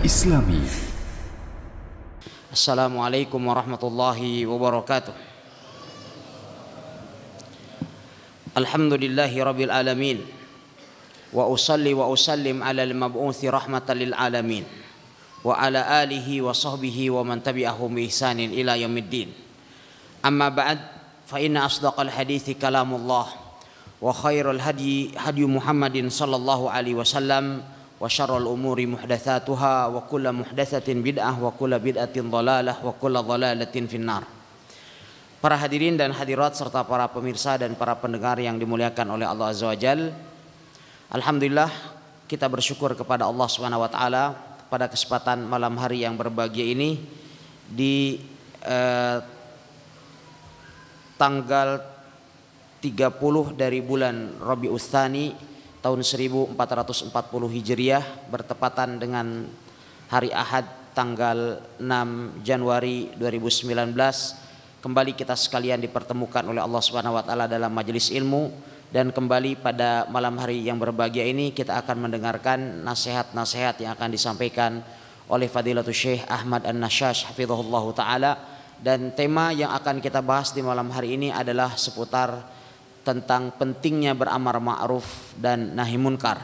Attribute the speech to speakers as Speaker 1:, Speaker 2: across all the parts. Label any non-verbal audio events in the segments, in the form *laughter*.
Speaker 1: الإسلامي
Speaker 2: السلام عليكم ورحمة الله وبركاته الحمد لله رب العالمين وأصلي وأسلم على المبعوث رحمة للعالمين وعلى آله وصحبه ومن تبعهم بإحسان إلى يوم الدين أما بعد فإن أصدق الحديث كلام الله وخير الهدي هدي محمد صلى الله عليه وسلم وشر الأمور محدثاتها وكل محدثة بدعة وكل بدعة ضلالة وكل ضلالة في النار Para hadirin dan hadirat serta para pemirsa dan para pendengar yang dimuliakan oleh Allah Azza wa Jal Alhamdulillah kita bersyukur kepada Allah Subhanahu wa taala pada kesempatan malam hari yang berbahagia ini di eh, tanggal 30 dari bulan Rabiul Tsani tahun 1440 Hijriah bertepatan dengan hari Ahad tanggal 6 Januari 2019 kembali kita sekalian dipertemukan oleh Allah Subhanahu wa taala dalam majelis ilmu dan kembali pada malam hari yang berbahagia ini kita akan mendengarkan nasihat-nasihat yang akan disampaikan oleh Fadilatul Syekh Ahmad An-Nasyash hafizahullahu taala dan tema yang akan kita bahas di malam hari ini adalah seputar tentang pentingnya beramar ma'ruf dan nahi munkar.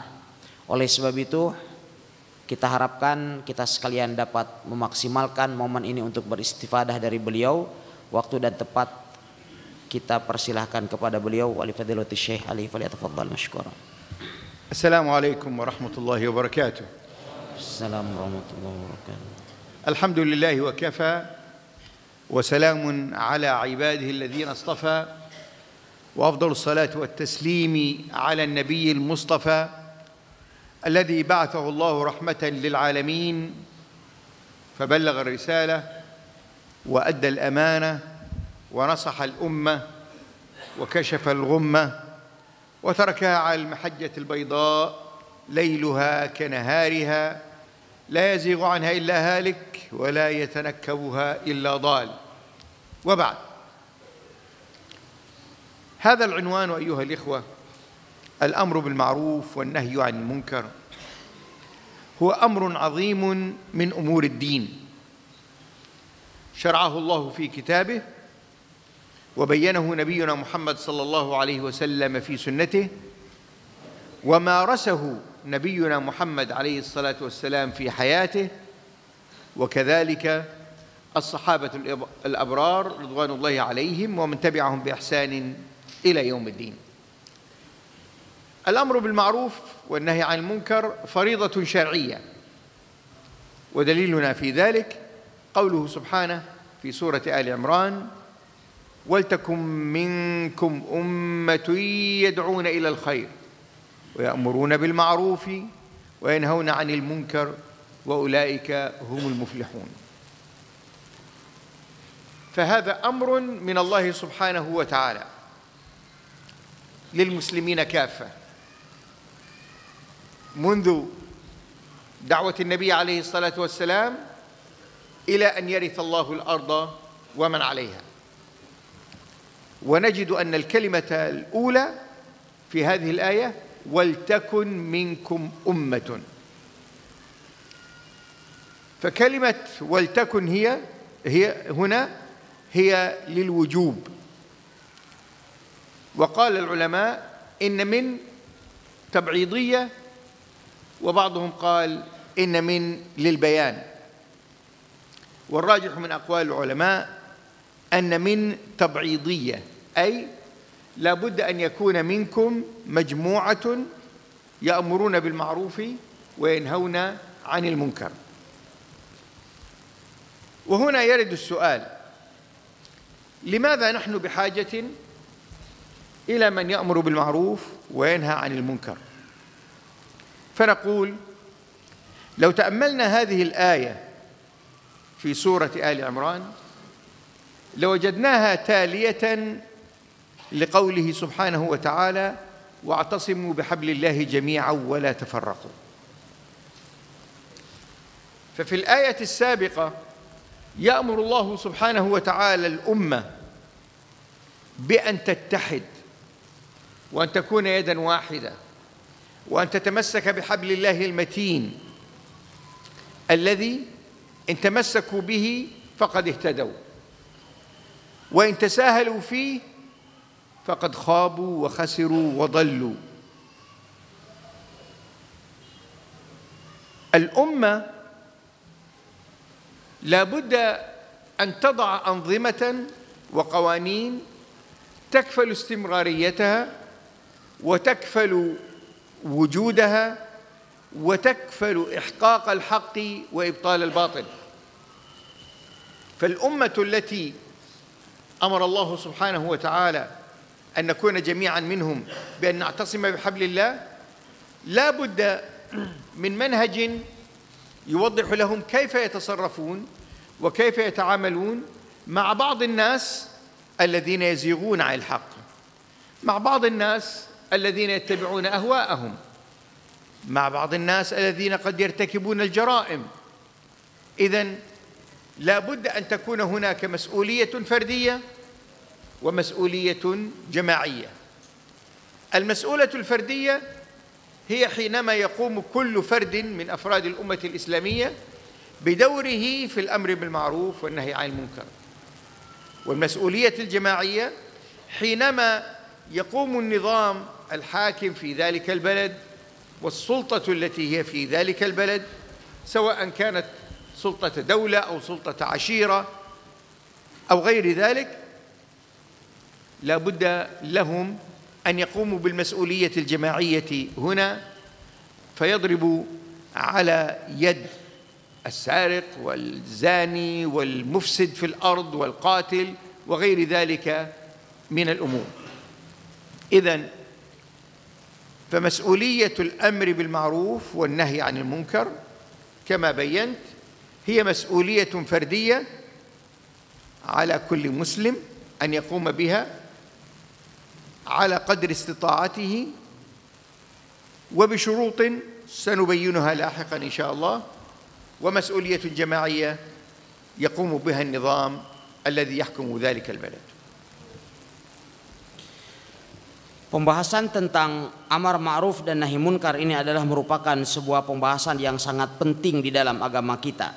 Speaker 2: Oleh sebab itu kita harapkan kita sekalian dapat memaksimalkan momen ini untuk beristifadah dari beliau. Waktu dan tepat kita persilahkan kepada beliau wali fadilati syekh Ali falyatafaddal masykur. Assalamualaikum warahmatullahi wabarakatuh. Assalamualaikum warahmatullahi wabarakatuh.
Speaker 1: Alhamdulillah wa kafa wa salamun ala ibadihi alladhina astafa وافضل الصلاه والتسليم على النبي المصطفى الذي بعثه الله رحمه للعالمين فبلغ الرساله وادى الامانه ونصح الامه وكشف الغمه وتركها على المحجه البيضاء ليلها كنهارها لا يزيغ عنها الا هالك ولا يتنكبها الا ضال وبعد هذا العنوان أيها الإخوة الأمر بالمعروف والنهي عن المنكر هو أمر عظيم من أمور الدين شرعه الله في كتابه وبينه نبينا محمد صلى الله عليه وسلم في سنته ومارسه نبينا محمد عليه الصلاة والسلام في حياته وكذلك الصحابة الأبرار رضوان الله عليهم ومن تبعهم بإحسان إلى يوم الدين الأمر بالمعروف والنهي عن المنكر فريضة شرعية ودليلنا في ذلك قوله سبحانه في سورة آل عمران ولتكن منكم أمة يدعون إلى الخير ويأمرون بالمعروف وينهون عن المنكر وأولئك هم المفلحون فهذا أمر من الله سبحانه وتعالى للمسلمين كافه منذ دعوه النبي عليه الصلاه والسلام الى ان يرث الله الارض ومن عليها ونجد ان الكلمه الاولى في هذه الايه ولتكن منكم امه فكلمه ولتكن هي هي هنا هي للوجوب وقال العلماء إن من تبعيضية وبعضهم قال إن من للبيان والراجح من أقوال العلماء أن من تبعيضية أي لابد أن يكون منكم مجموعة يأمرون بالمعروف وينهون عن المنكر وهنا يرد السؤال لماذا نحن بحاجة إلى من يأمر بالمعروف وينهى عن المنكر فنقول لو تأملنا هذه الآية في سورة آل عمران لوجدناها تالية لقوله سبحانه وتعالى واعتصموا بحبل الله جميعا ولا تفرقوا ففي الآية السابقة يأمر الله سبحانه وتعالى الأمة بأن تتحد وأن تكون يدا واحدة وأن تتمسك بحبل الله المتين الذي إن تمسكوا به فقد اهتدوا وإن تساهلوا فيه فقد خابوا وخسروا وضلوا الأمة لابد أن تضع أنظمة وقوانين تكفل استمراريتها وتكفل وجودها وتكفل إحقاق الحق وإبطال الباطل فالأمة التي أمر الله سبحانه وتعالى أن نكون جميعا منهم بأن نعتصم بحبل الله لا بد من منهج يوضح لهم كيف يتصرفون وكيف يتعاملون مع بعض الناس الذين يزيغون عن الحق مع بعض الناس الذين يتبعون أهواءهم مع بعض الناس الذين قد يرتكبون الجرائم إذا لا بد أن تكون هناك مسؤولية فردية ومسؤولية جماعية المسؤولة الفردية هي حينما يقوم كل فرد من أفراد الأمة الإسلامية بدوره في الأمر بالمعروف والنهي عن المنكر والمسؤولية الجماعية حينما يقوم النظام الحاكم في ذلك البلد والسلطة التي هي في ذلك البلد سواء كانت سلطة دولة أو سلطة عشيرة أو غير ذلك لا بد لهم أن يقوموا بالمسؤولية الجماعية هنا فيضربوا على يد السارق والزاني والمفسد في الأرض والقاتل وغير ذلك من الأمور إذا فمسؤولية الأمر بالمعروف والنهي عن المنكر كما بينت هي مسؤولية فردية على كل مسلم أن يقوم بها على قدر استطاعته وبشروط سنبينها لاحقا إن شاء الله ومسؤولية جماعية
Speaker 2: يقوم بها النظام الذي يحكم ذلك البلد Pembahasan tentang amar ma'ruf dan nahi munkar ini adalah merupakan sebuah pembahasan yang sangat penting di dalam agama kita.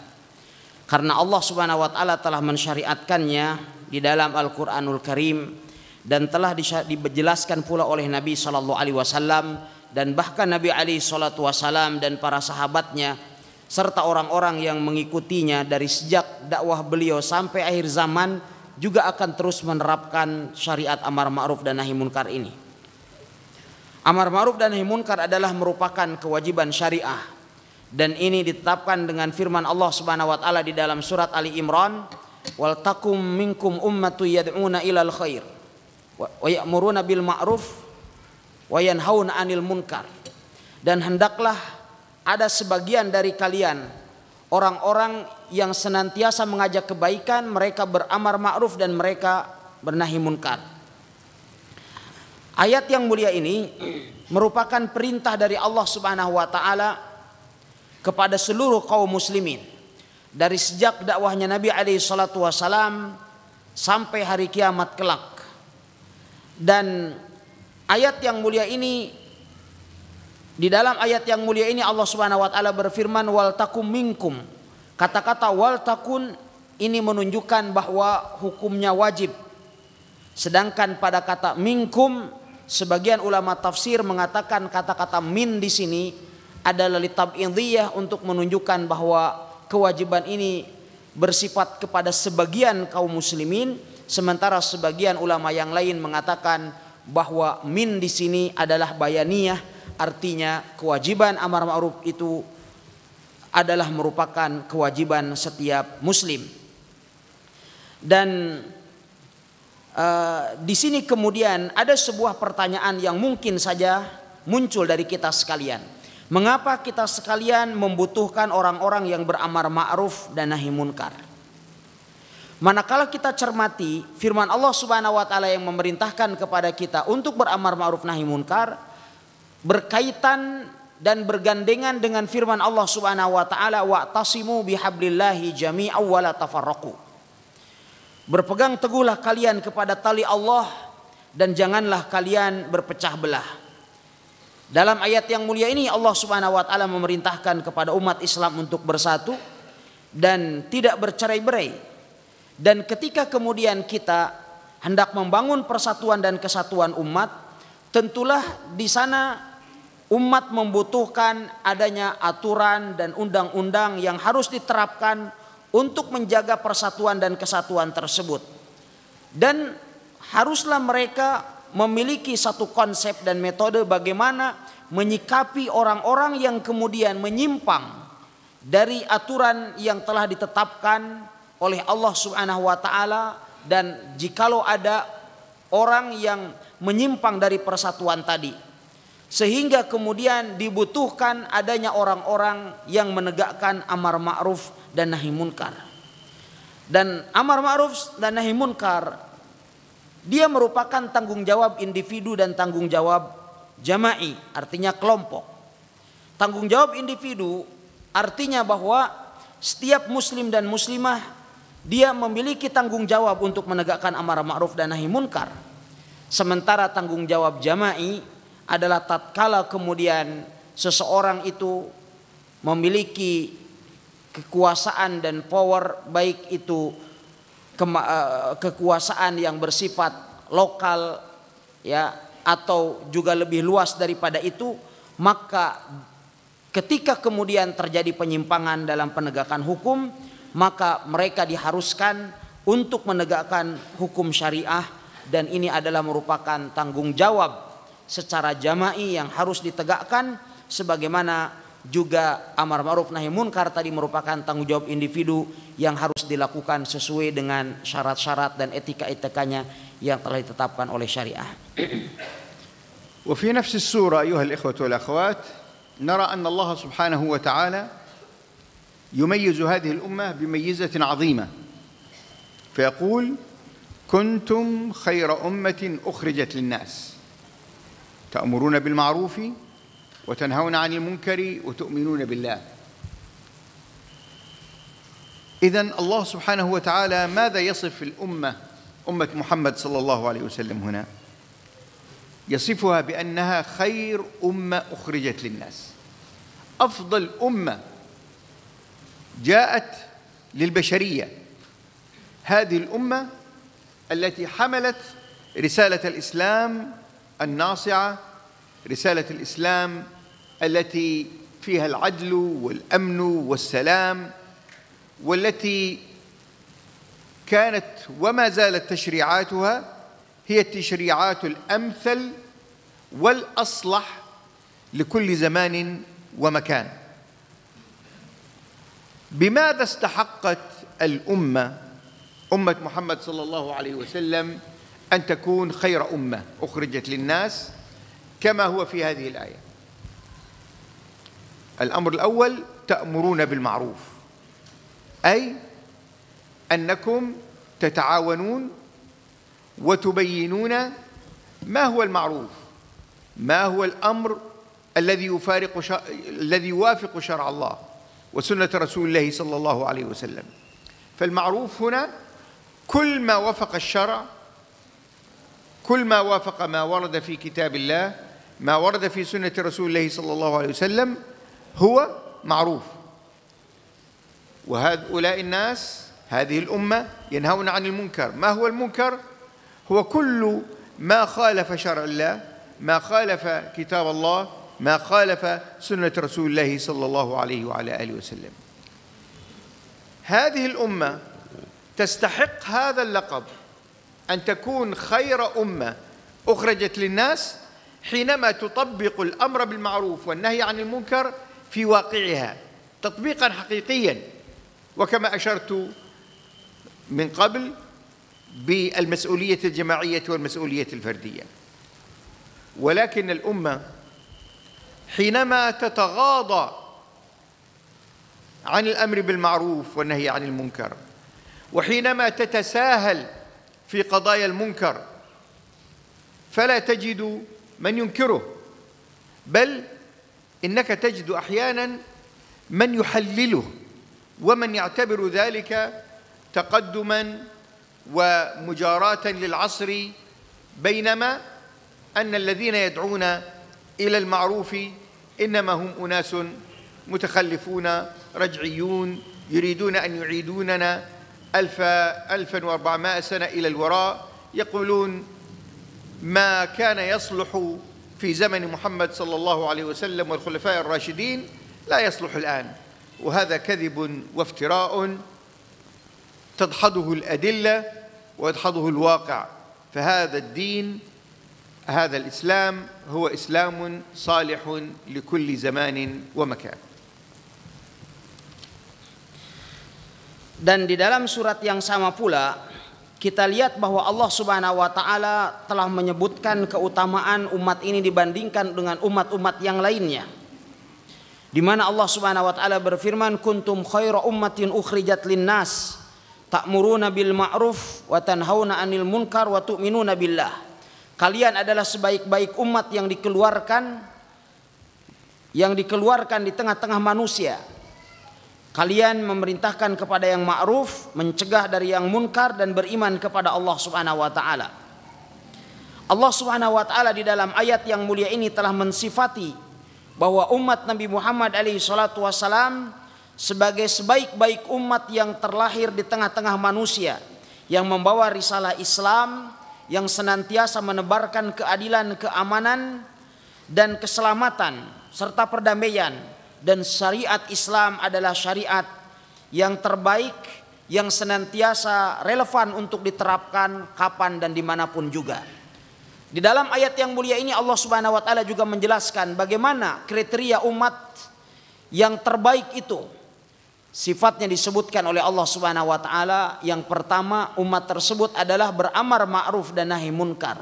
Speaker 2: Karena Allah Subhanahu wa taala telah mensyariatkannya di dalam Al-Qur'anul Karim dan telah dijelaskan pula oleh Nabi sallallahu alaihi wasallam dan bahkan Nabi Ali sallallahu wasallam dan para sahabatnya serta orang-orang yang mengikutinya dari sejak dakwah beliau sampai akhir zaman juga akan terus menerapkan syariat amar ma'ruf dan nahi munkar ini. Amar ma'ruf dan nahi munkar adalah merupakan kewajiban syariah dan ini ditetapkan dengan firman Allah Subhanahu wa taala di dalam surat Ali Imran wal takum minkum ummatu yad'una ilal khair wa ya'muruna bil ma'ruf wa yanhauna 'anil munkar dan hendaklah ada sebagian dari kalian orang-orang yang senantiasa mengajak kebaikan mereka beramar ma'ruf dan mereka bernahi munkar Ayat yang mulia ini merupakan perintah dari Allah Subhanahu wa taala kepada seluruh kaum muslimin. Dari sejak dakwahnya Nabi alaihi salatu wasalam sampai hari kiamat kelak. Dan ayat yang mulia ini di dalam ayat yang mulia ini Allah Subhanahu wa taala berfirman wal takum minkum. Kata-kata wal takun ini menunjukkan bahwa hukumnya wajib. Sedangkan pada kata minkum Sebagian ulama tafsir mengatakan kata-kata min di sini adalah litab indiyah untuk menunjukkan bahwa kewajiban ini bersifat kepada sebagian kaum muslimin sementara sebagian ulama yang lain mengatakan bahwa min di sini adalah bayaniyah artinya kewajiban amar ma'ruf itu adalah merupakan kewajiban setiap muslim dan Eh, di sini kemudian ada sebuah pertanyaan yang mungkin saja muncul dari kita sekalian. Mengapa kita sekalian membutuhkan orang-orang yang beramar ma'ruf dan nahi munkar? Manakala kita cermati firman Allah Subhanahu wa taala yang memerintahkan kepada kita untuk beramar ma'ruf nahi munkar berkaitan dan bergandengan dengan firman Allah Subhanahu wa taala tasimu bihablillahi jami'a wa tafarraqu Berpegang teguhlah kalian kepada tali Allah dan janganlah kalian berpecah belah. Dalam ayat yang mulia ini Allah Subhanahu wa taala memerintahkan kepada umat Islam untuk bersatu dan tidak bercerai-berai. Dan ketika kemudian kita hendak membangun persatuan dan kesatuan umat, tentulah di sana umat membutuhkan adanya aturan dan undang-undang yang harus diterapkan untuk menjaga persatuan dan kesatuan tersebut. Dan haruslah mereka memiliki satu konsep dan metode bagaimana menyikapi orang-orang yang kemudian menyimpang dari aturan yang telah ditetapkan oleh Allah Subhanahu wa taala dan jikalau ada orang yang menyimpang dari persatuan tadi sehingga kemudian dibutuhkan adanya orang-orang yang menegakkan amar ma'ruf dan nahi munkar. Dan amar ma'ruf dan nahi munkar dia merupakan tanggung jawab individu dan tanggung jawab jama'i, artinya kelompok. Tanggung jawab individu artinya bahwa setiap muslim dan muslimah dia memiliki tanggung jawab untuk menegakkan amar ma'ruf dan nahi munkar. Sementara tanggung jawab jama'i adalah tatkala kemudian seseorang itu memiliki kekuasaan dan power baik itu eh, kekuasaan yang bersifat lokal ya atau juga lebih luas daripada itu maka ketika kemudian terjadi penyimpangan dalam penegakan hukum maka mereka diharuskan untuk menegakkan hukum syariah dan ini adalah merupakan tanggung jawab secara jama'i yang harus ditegakkan sebagaimana juga amar ma'ruf nahi munkar tadi merupakan tanggung jawab individu yang harus dilakukan sesuai dengan syarat-syarat dan etika-etikanya yang telah ditetapkan oleh syariah.
Speaker 1: وفي نفس السورة أيها الإخوة والأخوات نرى أن الله سبحانه وتعالى يميز هذه الأمة بميزة عظيمة فيقول كنتم خير أمة أخرجت للناس تأمرون بالمعروف وتنهون عن المنكر وتؤمنون بالله إذا الله سبحانه وتعالى ماذا يصف الأمة أمة محمد صلى الله عليه وسلم هنا يصفها بأنها خير أمة أخرجت للناس أفضل أمة جاءت للبشرية هذه الأمة التي حملت رسالة الإسلام الناصعة رسالة الإسلام التي فيها العدل والأمن والسلام والتي كانت وما زالت تشريعاتها هي التشريعات الأمثل والأصلح لكل زمان ومكان بماذا استحقت الأمة أمة محمد صلى الله عليه وسلم أن تكون خير أمة أخرجت للناس كما هو في هذه الآية الأمر الأول تأمرون بالمعروف أي أنكم تتعاونون وتبينون ما هو المعروف ما هو الأمر الذي يفارق الذي يوافق شرع الله وسنة رسول الله صلى الله عليه وسلم فالمعروف هنا كل ما وفق الشرع كل ما وافق ما ورد في كتاب الله ما ورد في سنة رسول الله صلى الله عليه وسلم هو معروف وهؤلاء الناس هذه الأمة ينهون عن المنكر ما هو المنكر؟ هو كل ما خالف شرع الله ما خالف كتاب الله ما خالف سنة رسول الله صلى الله عليه وعلى آله وسلم هذه الأمة تستحق هذا اللقب أن تكون خير أمة أخرجت للناس حينما تطبق الأمر بالمعروف والنهي عن المنكر في واقعها تطبيقا حقيقيا وكما أشرت من قبل بالمسؤولية الجماعية والمسؤولية الفردية ولكن الأمة حينما تتغاضى عن الأمر بالمعروف والنهي عن المنكر وحينما تتساهل في قضايا المنكر فلا تجد من ينكره بل انك تجد احيانا من يحلله ومن يعتبر ذلك تقدما ومجاراه للعصر بينما ان الذين يدعون الى المعروف انما هم اناس متخلفون رجعيون يريدون ان يعيدوننا ألف 1400 سنة إلى الوراء يقولون ما كان يصلح في زمن محمد صلى الله عليه وسلم والخلفاء الراشدين لا يصلح الآن وهذا كذب وافتراء تدحضه الأدلة ويدحضه الواقع فهذا الدين هذا الإسلام هو إسلام صالح لكل زمان
Speaker 2: ومكان Dan di dalam surat yang sama pula kita lihat bahwa Allah Subhanahu wa taala telah menyebutkan keutamaan umat ini dibandingkan dengan umat-umat yang lainnya. Di mana Allah Subhanahu wa taala berfirman kuntum khairu ummatin ukhrijat linnas ta'muruna bil ma'ruf wa tanhauna 'anil munkar wa tu'minuna billah. Kalian adalah sebaik-baik umat yang dikeluarkan yang dikeluarkan di tengah-tengah manusia Kalian memerintahkan kepada yang ma'ruf, mencegah dari yang munkar dan beriman kepada Allah Subhanahu wa taala. Allah Subhanahu wa taala di dalam ayat yang mulia ini telah mensifati bahwa umat Nabi Muhammad alaihi salatu wasalam sebagai sebaik-baik umat yang terlahir di tengah-tengah manusia yang membawa risalah Islam yang senantiasa menebarkan keadilan, keamanan dan keselamatan serta perdamaian dan syariat Islam adalah syariat yang terbaik yang senantiasa relevan untuk diterapkan kapan dan dimanapun juga. Di dalam ayat yang mulia ini Allah Subhanahu wa taala juga menjelaskan bagaimana kriteria umat yang terbaik itu. Sifatnya disebutkan oleh Allah Subhanahu wa taala yang pertama umat tersebut adalah beramar ma'ruf dan nahi munkar.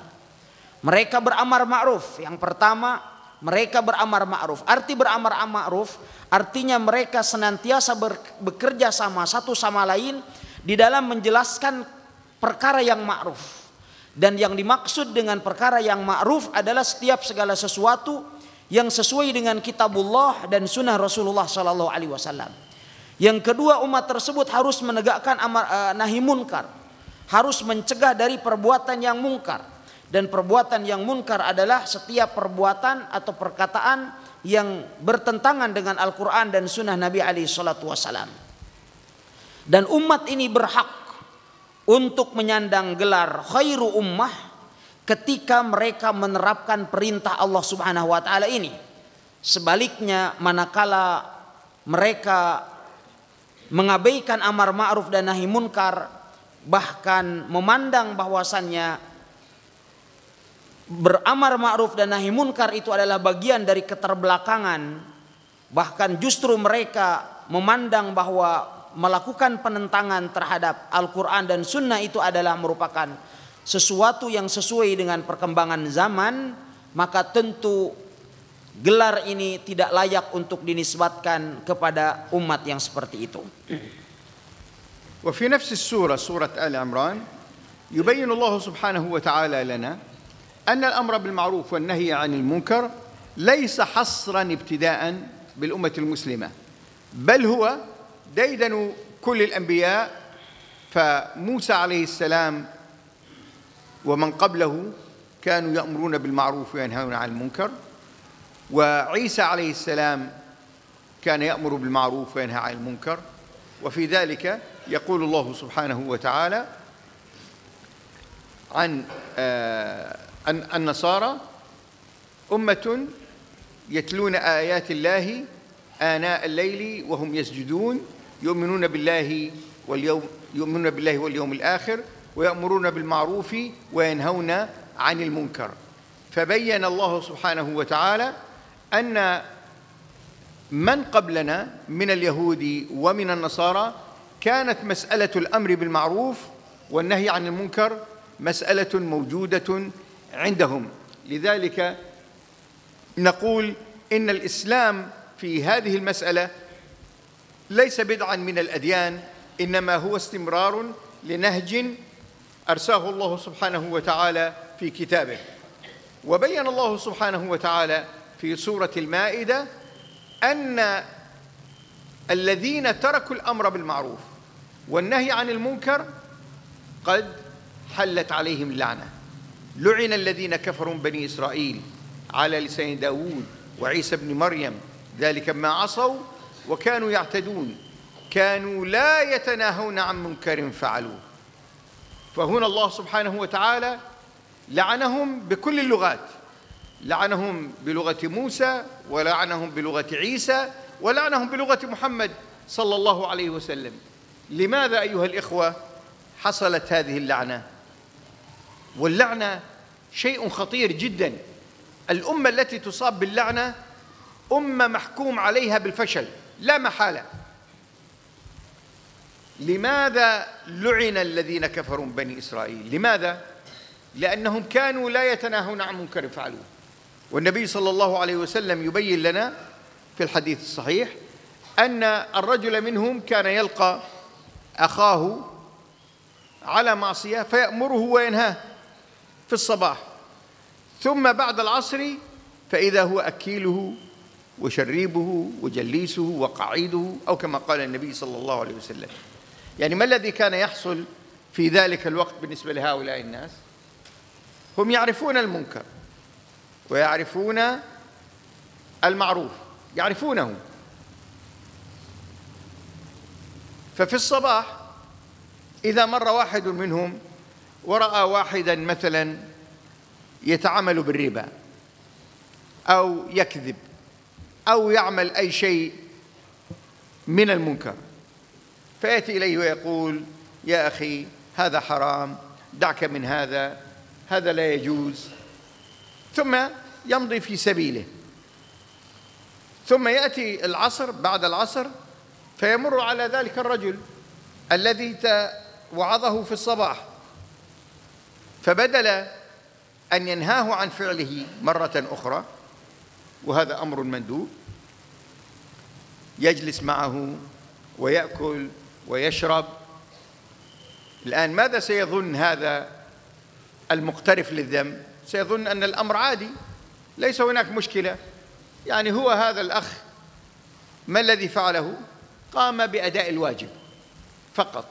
Speaker 2: Mereka beramar ma'ruf yang pertama mereka beramar ma'ruf. Arti beramar ma'ruf artinya mereka senantiasa ber, bekerja sama satu sama lain di dalam menjelaskan perkara yang ma'ruf. Dan yang dimaksud dengan perkara yang ma'ruf adalah setiap segala sesuatu yang sesuai dengan kitabullah dan sunnah Rasulullah sallallahu alaihi wasallam. Yang kedua umat tersebut harus menegakkan amar, uh, nahi munkar, harus mencegah dari perbuatan yang mungkar. Dan perbuatan yang munkar adalah setiap perbuatan atau perkataan yang bertentangan dengan Al-Quran dan sunnah Nabi Ali Shallallahu Wasallam. Dan umat ini berhak untuk menyandang gelar khairu ummah ketika mereka menerapkan perintah Allah Subhanahu wa taala ini. Sebaliknya manakala mereka mengabaikan amar ma'ruf dan nahi munkar bahkan memandang bahwasannya beramar ma'ruf dan nahi munkar itu adalah bagian dari keterbelakangan bahkan justru mereka memandang bahwa melakukan penentangan terhadap Al-Quran dan Sunnah itu adalah merupakan sesuatu yang sesuai dengan perkembangan zaman maka tentu gelar ini tidak layak untuk dinisbatkan kepada umat yang seperti itu.
Speaker 1: وفي surah surah al imran yubayyin Allah Subhanahu wa Taala lana أن الأمر بالمعروف والنهي عن المنكر ليس حصرا ابتداء بالأمة المسلمة بل هو ديدن كل الأنبياء فموسى عليه السلام ومن قبله كانوا يأمرون بالمعروف وينهون عن المنكر وعيسى عليه السلام كان يأمر بالمعروف وينهى عن المنكر وفي ذلك يقول الله سبحانه وتعالى عن آه النصارى أمة يتلون آيات الله آناء الليل وهم يسجدون يؤمنون بالله واليوم يؤمنون بالله واليوم الآخر ويأمرون بالمعروف وينهون عن المنكر فبين الله سبحانه وتعالى أن من قبلنا من اليهود ومن النصارى كانت مسألة الأمر بالمعروف والنهي عن المنكر مسألة موجودة عندهم لذلك نقول إن الإسلام في هذه المسألة ليس بدعا من الأديان إنما هو استمرار لنهج أرساه الله سبحانه وتعالى في كتابه وبين الله سبحانه وتعالى في سورة المائدة أن الذين تركوا الأمر بالمعروف والنهي عن المنكر قد حلت عليهم اللعنه لعن الذين كفروا من بني إسرائيل على لسان داود وعيسى بن مريم ذلك ما عصوا وكانوا يعتدون كانوا لا يتناهون عن منكر فعلوه فهنا الله سبحانه وتعالى لعنهم بكل اللغات لعنهم بلغة موسى ولعنهم بلغة عيسى ولعنهم بلغة محمد صلى الله عليه وسلم لماذا أيها الإخوة حصلت هذه اللعنة واللعنة شيء خطير جدا الأمة التي تصاب باللعنة أمة محكوم عليها بالفشل لا محالة لماذا لعن الذين كفروا من بني إسرائيل لماذا؟ لأنهم كانوا لا يتناهون عن منكر فعلوه والنبي صلى الله عليه وسلم يبين لنا في الحديث الصحيح أن الرجل منهم كان يلقى أخاه على معصية فيأمره وينهاه في الصباح ثم بعد العصر فإذا هو أكيله وشريبه وجليسه وقعيده أو كما قال النبي صلى الله عليه وسلم يعني ما الذي كان يحصل في ذلك الوقت بالنسبة لهؤلاء الناس هم يعرفون المنكر ويعرفون المعروف يعرفونه ففي الصباح إذا مر واحد منهم ورأى واحدا مثلا يتعامل بالربا أو يكذب أو يعمل أي شيء من المنكر فيأتي إليه ويقول يا أخي هذا حرام دعك من هذا هذا لا يجوز ثم يمضي في سبيله ثم يأتي العصر بعد العصر فيمر على ذلك الرجل الذي وعظه في الصباح فبدل أن ينهاه عن فعله مرة أخرى وهذا أمر مندوب يجلس معه ويأكل ويشرب الآن ماذا سيظن هذا المقترف للذنب سيظن أن الأمر عادي ليس هناك مشكلة يعني هو هذا الأخ ما الذي فعله قام بأداء الواجب فقط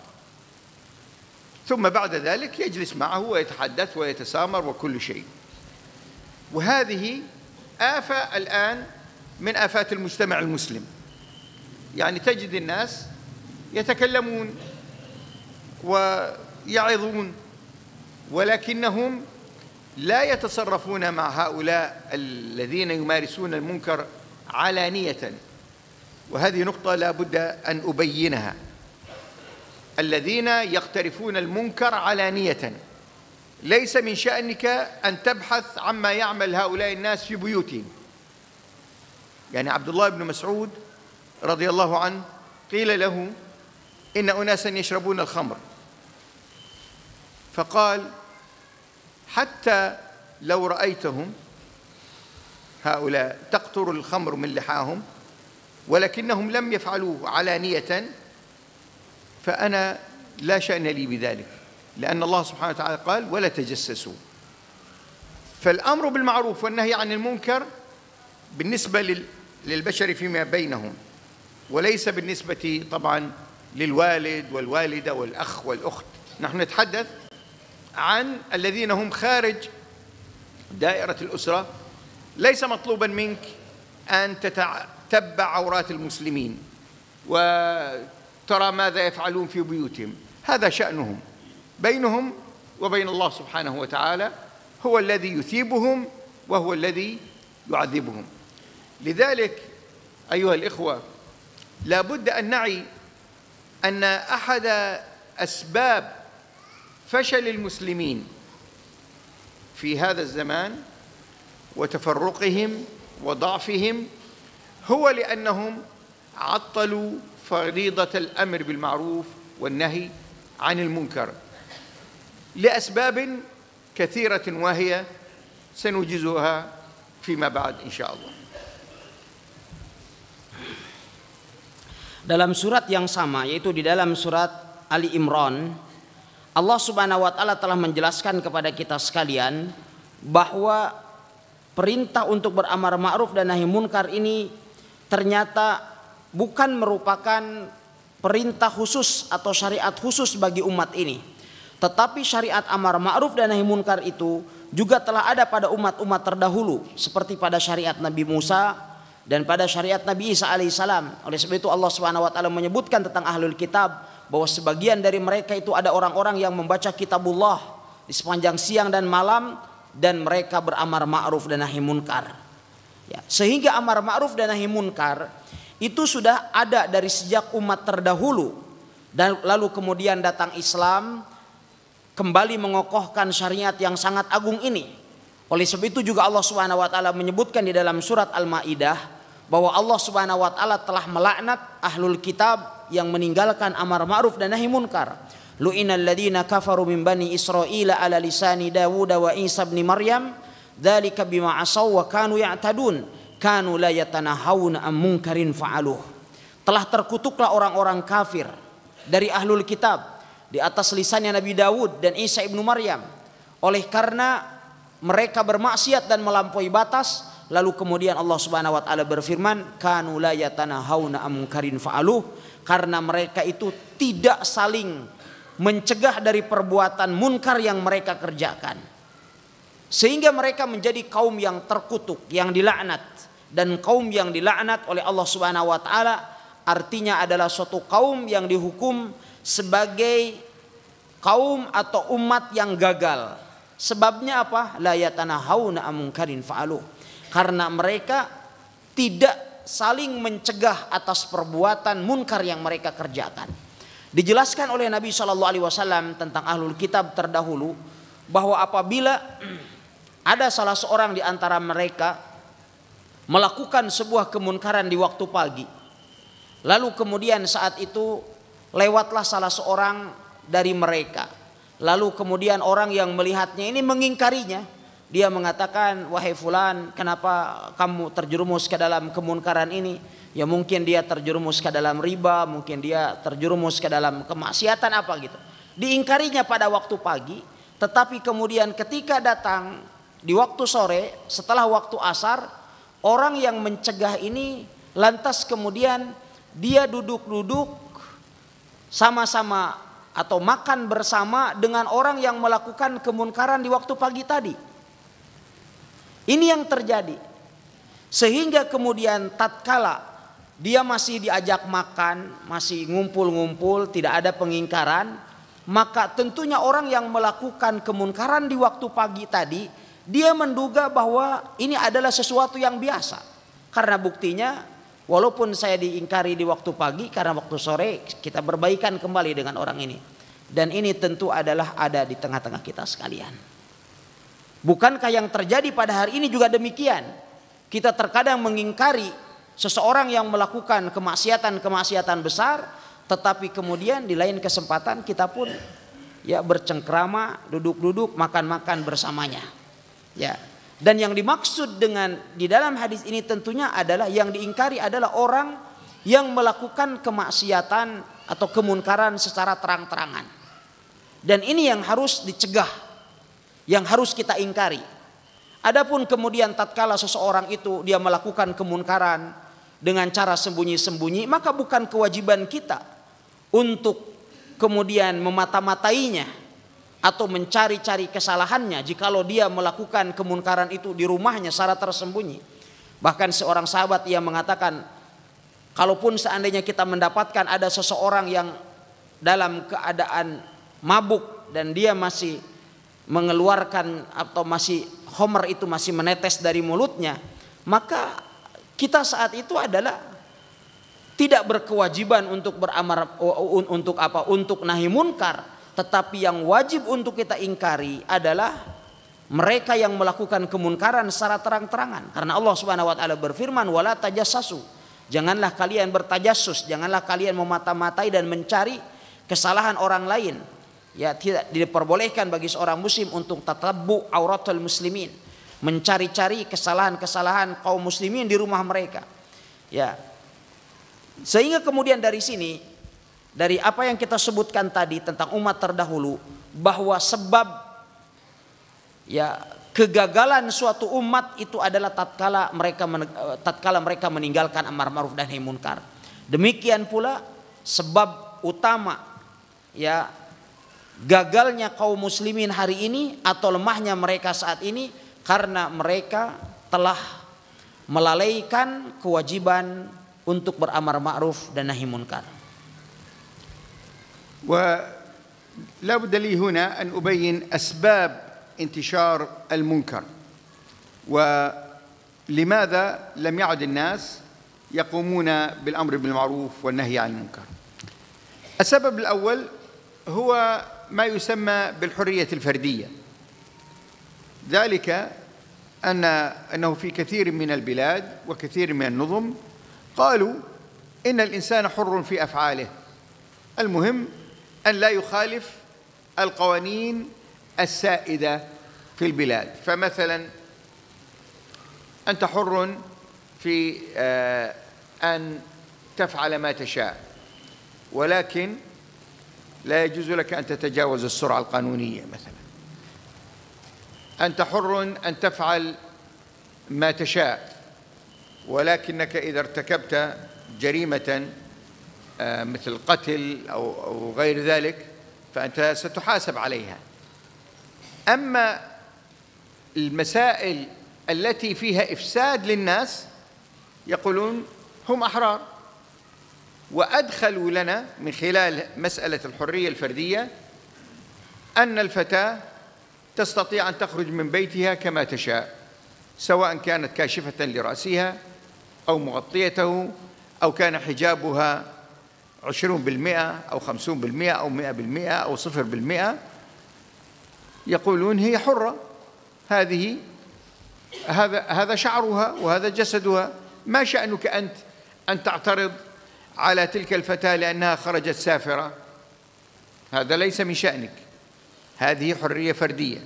Speaker 1: ثم بعد ذلك يجلس معه ويتحدث ويتسامر وكل شيء وهذه آفة الآن من آفات المجتمع المسلم يعني تجد الناس يتكلمون ويعظون ولكنهم لا يتصرفون مع هؤلاء الذين يمارسون المنكر علانية وهذه نقطة لا بد أن أبينها الذين يقترفون المنكر علانية ليس من شأنك أن تبحث عما يعمل هؤلاء الناس في بيوتهم يعني عبد الله بن مسعود رضي الله عنه قيل له إن أناسا يشربون الخمر فقال حتى لو رأيتهم هؤلاء تقطر الخمر من لحاهم ولكنهم لم يفعلوه علانية فأنا لا شأن لي بذلك لأن الله سبحانه وتعالى قال ولا تجسسوا فالأمر بالمعروف والنهي عن المنكر بالنسبة للبشر فيما بينهم وليس بالنسبة طبعا للوالد والوالدة والأخ والأخت نحن نتحدث عن الذين هم خارج دائرة الأسرة ليس مطلوبا منك أن تتبع عورات المسلمين و ترى ماذا يفعلون في بيوتهم هذا شأنهم بينهم وبين الله سبحانه وتعالى هو الذي يثيبهم وهو الذي يعذبهم لذلك أيها الإخوة لا بد أن نعي أن أحد أسباب فشل المسلمين في هذا الزمان وتفرقهم وضعفهم هو لأنهم عطلوا فريضة الأمر بالمعروف والنهي عن المنكر لأسباب كثيرة وهي
Speaker 2: سنجزها فيما بعد إن شاء الله Dalam surat yang sama yaitu di dalam surat Ali Imran Allah Subhanahu wa taala telah menjelaskan kepada kita sekalian bahwa perintah untuk beramar ma'ruf dan nahi munkar ini ternyata bukan merupakan perintah khusus atau syariat khusus bagi umat ini. Tetapi syariat amar ma'ruf dan nahi munkar itu juga telah ada pada umat-umat terdahulu seperti pada syariat Nabi Musa dan pada syariat Nabi Isa alaihissalam. Oleh sebab itu Allah Subhanahu wa taala menyebutkan tentang ahlul kitab bahwa sebagian dari mereka itu ada orang-orang yang membaca kitabullah di sepanjang siang dan malam dan mereka beramar ma'ruf dan nahi munkar. Ya, sehingga amar ma'ruf dan nahi munkar itu sudah ada dari sejak umat terdahulu dan lalu kemudian datang Islam kembali mengokohkan syariat yang sangat agung ini. Oleh sebab itu juga Allah Subhanahu wa taala menyebutkan di dalam surat Al-Maidah bahwa Allah Subhanahu wa taala telah melaknat ahlul kitab yang meninggalkan amar ma'ruf dan nahi munkar. Lu'inal ladina kafaru min bani Israila ala lisani Dawud wa Isa bin Maryam dzalika bima asaw wa kanu ya'tadun kanu la yatanahawna amungkarin fa'aluh telah terkutuklah orang-orang kafir dari ahlul kitab di atas lisannya Nabi Dawud dan Isa ibnu Maryam oleh karena mereka bermaksiat dan melampaui batas lalu kemudian Allah Subhanahu wa taala berfirman kanu la yatanahawna amungkarin fa'aluh karena mereka itu tidak saling mencegah dari perbuatan munkar yang mereka kerjakan sehingga mereka menjadi kaum yang terkutuk, yang dilaknat. Dan kaum yang dilaknat oleh Allah subhanahu wa ta'ala artinya adalah suatu kaum yang dihukum sebagai kaum atau umat yang gagal. Sebabnya apa? La yatanahawna amungkarin fa'aluh. Karena mereka tidak saling mencegah atas perbuatan munkar yang mereka kerjakan. Dijelaskan oleh Nabi Shallallahu Alaihi Wasallam tentang ahlul kitab terdahulu bahwa apabila *clears throat* ada salah seorang di antara mereka melakukan sebuah kemunkaran di waktu pagi. Lalu kemudian saat itu lewatlah salah seorang dari mereka. Lalu kemudian orang yang melihatnya ini mengingkarinya. Dia mengatakan, wahai fulan kenapa kamu terjerumus ke dalam kemunkaran ini? Ya mungkin dia terjerumus ke dalam riba, mungkin dia terjerumus ke dalam kemaksiatan apa gitu. Diingkarinya pada waktu pagi, tetapi kemudian ketika datang di waktu sore setelah waktu asar orang yang mencegah ini lantas kemudian dia duduk-duduk sama-sama atau makan bersama dengan orang yang melakukan kemunkaran di waktu pagi tadi. Ini yang terjadi. Sehingga kemudian tatkala dia masih diajak makan, masih ngumpul-ngumpul, tidak ada pengingkaran, maka tentunya orang yang melakukan kemunkaran di waktu pagi tadi dia menduga bahwa ini adalah sesuatu yang biasa. Karena buktinya walaupun saya diingkari di waktu pagi karena waktu sore kita berbaikan kembali dengan orang ini. Dan ini tentu adalah ada di tengah-tengah kita sekalian. Bukankah yang terjadi pada hari ini juga demikian? Kita terkadang mengingkari seseorang yang melakukan kemaksiatan-kemaksiatan besar, tetapi kemudian di lain kesempatan kita pun ya bercengkrama, duduk-duduk, makan-makan bersamanya. Ya. Dan yang dimaksud dengan di dalam hadis ini tentunya adalah yang diingkari adalah orang yang melakukan kemaksiatan atau kemunkaran secara terang-terangan. Dan ini yang harus dicegah, yang harus kita ingkari. Adapun kemudian tatkala seseorang itu dia melakukan kemunkaran dengan cara sembunyi-sembunyi, maka bukan kewajiban kita untuk kemudian memata-matainya atau mencari-cari kesalahannya jikalau dia melakukan kemunkaran itu di rumahnya secara tersembunyi. Bahkan seorang sahabat yang mengatakan, kalaupun seandainya kita mendapatkan ada seseorang yang dalam keadaan mabuk dan dia masih mengeluarkan atau masih homer itu masih menetes dari mulutnya, maka kita saat itu adalah tidak berkewajiban untuk beramar untuk apa untuk nahi munkar tetapi yang wajib untuk kita ingkari adalah mereka yang melakukan kemunkaran secara terang-terangan karena Allah Subhanahu wa taala berfirman wala tajassasu janganlah kalian bertajassus janganlah kalian memata-matai dan mencari kesalahan orang lain ya tidak diperbolehkan bagi seorang muslim untuk tatabbu auratul muslimin mencari-cari kesalahan-kesalahan kaum muslimin di rumah mereka ya sehingga kemudian dari sini dari apa yang kita sebutkan tadi tentang umat terdahulu bahwa sebab ya kegagalan suatu umat itu adalah tatkala mereka eh, tatkala mereka meninggalkan amar ma'ruf dan nahi munkar. Demikian pula sebab utama ya gagalnya kaum muslimin hari ini atau lemahnya mereka saat ini karena mereka telah melalaikan kewajiban untuk beramar ma'ruf dan nahi munkar. ولا
Speaker 1: بد لي هنا أن أبين أسباب انتشار المنكر ولماذا لم يعد الناس يقومون بالأمر بالمعروف والنهي عن المنكر السبب الأول هو ما يسمى بالحرية الفردية ذلك أن أنه في كثير من البلاد وكثير من النظم قالوا إن الإنسان حر في أفعاله المهم أن لا يخالف القوانين السائدة في البلاد فمثلا أنت حر في آه، أن تفعل ما تشاء ولكن لا يجوز لك أن تتجاوز السرعة القانونية مثلا أنت حر أن تفعل ما تشاء ولكنك إذا ارتكبت جريمة آه، مثل القتل أو, أو غير ذلك فأنت ستحاسب عليها أما المسائل التي فيها إفساد للناس يقولون هم أحرار وأدخلوا لنا من خلال مسألة الحرية الفردية أن الفتاة تستطيع أن تخرج من بيتها كما تشاء سواء كانت كاشفة لرأسها أو مغطيته أو كان حجابها 20% أو 50% أو 100% أو 0% يقولون هي حرة هذه هذا هذا شعرها وهذا جسدها ما شأنك أنت أن تعترض على تلك الفتاة لأنها خرجت سافرة هذا ليس من شأنك هذه حرية فردية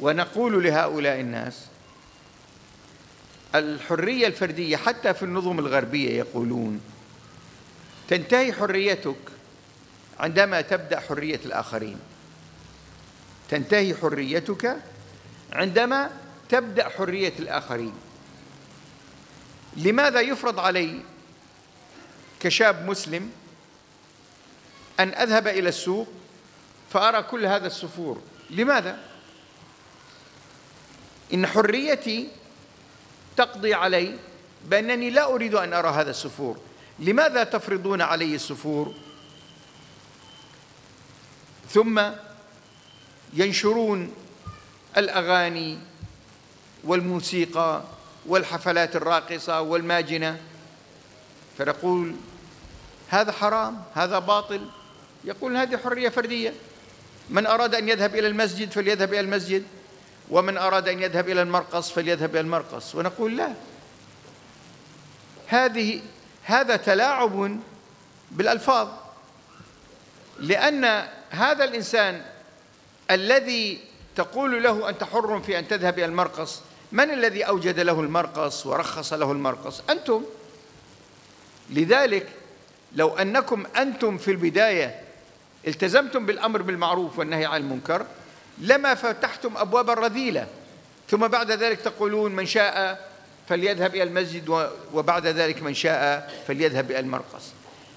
Speaker 1: ونقول لهؤلاء الناس الحرية الفردية حتى في النظم الغربية يقولون تنتهي حريتك عندما تبدأ حرية الآخرين تنتهي حريتك عندما تبدأ حرية الآخرين لماذا يفرض علي كشاب مسلم أن أذهب إلى السوق فأرى كل هذا السفور لماذا؟ إن حريتي تقضي علي بأنني لا أريد أن أرى هذا السفور لماذا تفرضون علي السفور ثم ينشرون الأغاني والموسيقى والحفلات الراقصة والماجنة فنقول هذا حرام هذا باطل يقول هذه حرية فردية من أراد أن يذهب إلى المسجد فليذهب إلى المسجد ومن أراد أن يذهب إلى المرقص فليذهب إلى المرقص ونقول لا هذه هذا تلاعب بالألفاظ لأن هذا الإنسان الذي تقول له أنت حر في أن تذهب إلى المرقص من الذي أوجد له المرقص ورخص له المرقص أنتم لذلك لو أنكم أنتم في البداية التزمتم بالأمر بالمعروف والنهي عن المنكر لما فتحتم أبواب الرذيلة ثم بعد ذلك تقولون من شاء فليذهب إلى المسجد وبعد ذلك من شاء فليذهب إلى المرقص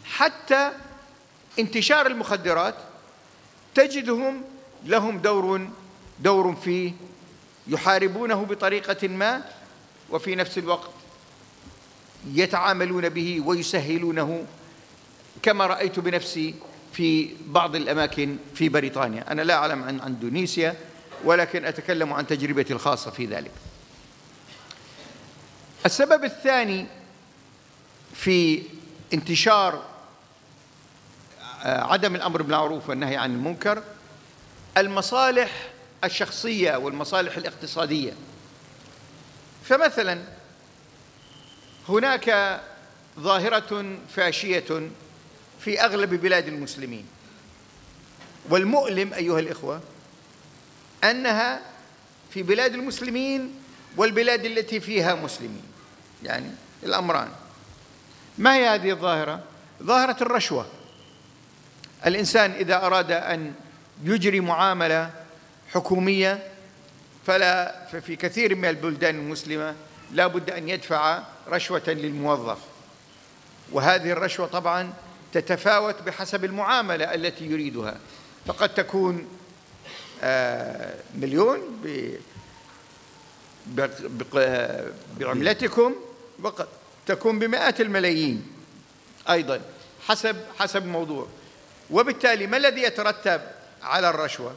Speaker 1: حتى انتشار المخدرات تجدهم لهم دور دور فيه يحاربونه بطريقة ما وفي نفس الوقت يتعاملون به ويسهلونه كما رأيت بنفسي في بعض الأماكن في بريطانيا أنا لا أعلم عن أندونيسيا ولكن أتكلم عن تجربتي الخاصة في ذلك السبب الثاني في انتشار آه، عدم الأمر بالمعروف والنهي عن المنكر المصالح الشخصية والمصالح الاقتصادية فمثلا هناك ظاهرة فاشية في أغلب بلاد المسلمين والمؤلم أيها الإخوة أنها في بلاد المسلمين والبلاد التي فيها مسلمين يعني الأمران ما هي هذه الظاهرة؟ ظاهرة الرشوة الإنسان إذا أراد أن يجري معاملة حكومية فلا ففي كثير من البلدان المسلمة لا بد أن يدفع رشوة للموظف وهذه الرشوة طبعا تتفاوت بحسب المعاملة التي يريدها فقد تكون آه، مليون بعملتكم وقد تكون بمئات الملايين أيضا حسب حسب الموضوع وبالتالي ما الذي يترتب على الرشوة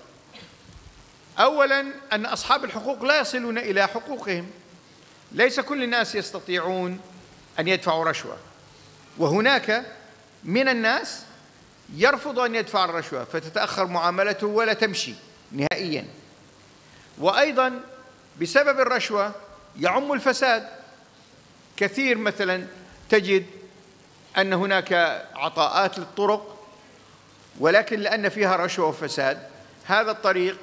Speaker 1: أولا أن أصحاب الحقوق لا يصلون إلى حقوقهم ليس كل الناس يستطيعون أن يدفعوا رشوة وهناك من الناس يرفض أن يدفع الرشوة فتتأخر معاملته ولا تمشي نهائيا وأيضا بسبب الرشوة يعم الفساد كثير مثلا تجد أن هناك عطاءات للطرق ولكن لأن فيها رشوة وفساد هذا الطريق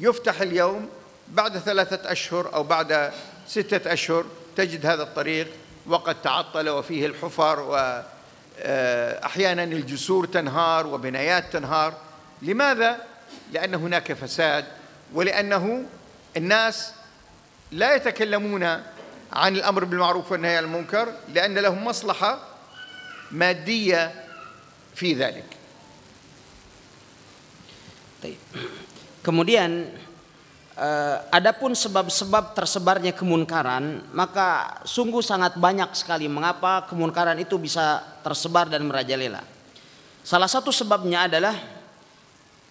Speaker 1: يفتح اليوم بعد ثلاثة أشهر أو بعد ستة أشهر تجد هذا الطريق وقد تعطل وفيه الحفر و آه، احيانا الجسور تنهار وبنايات تنهار لماذا لان هناك فساد ولانه الناس لا يتكلمون عن الامر بالمعروف والنهي عن المنكر لان لهم مصلحه ماديه في ذلك
Speaker 2: طيب *coughs* kemudian Eh, adapun sebab-sebab tersebarnya kemunkaran, maka sungguh sangat banyak sekali mengapa kemunkaran itu bisa tersebar dan merajalela. Salah satu sebabnya adalah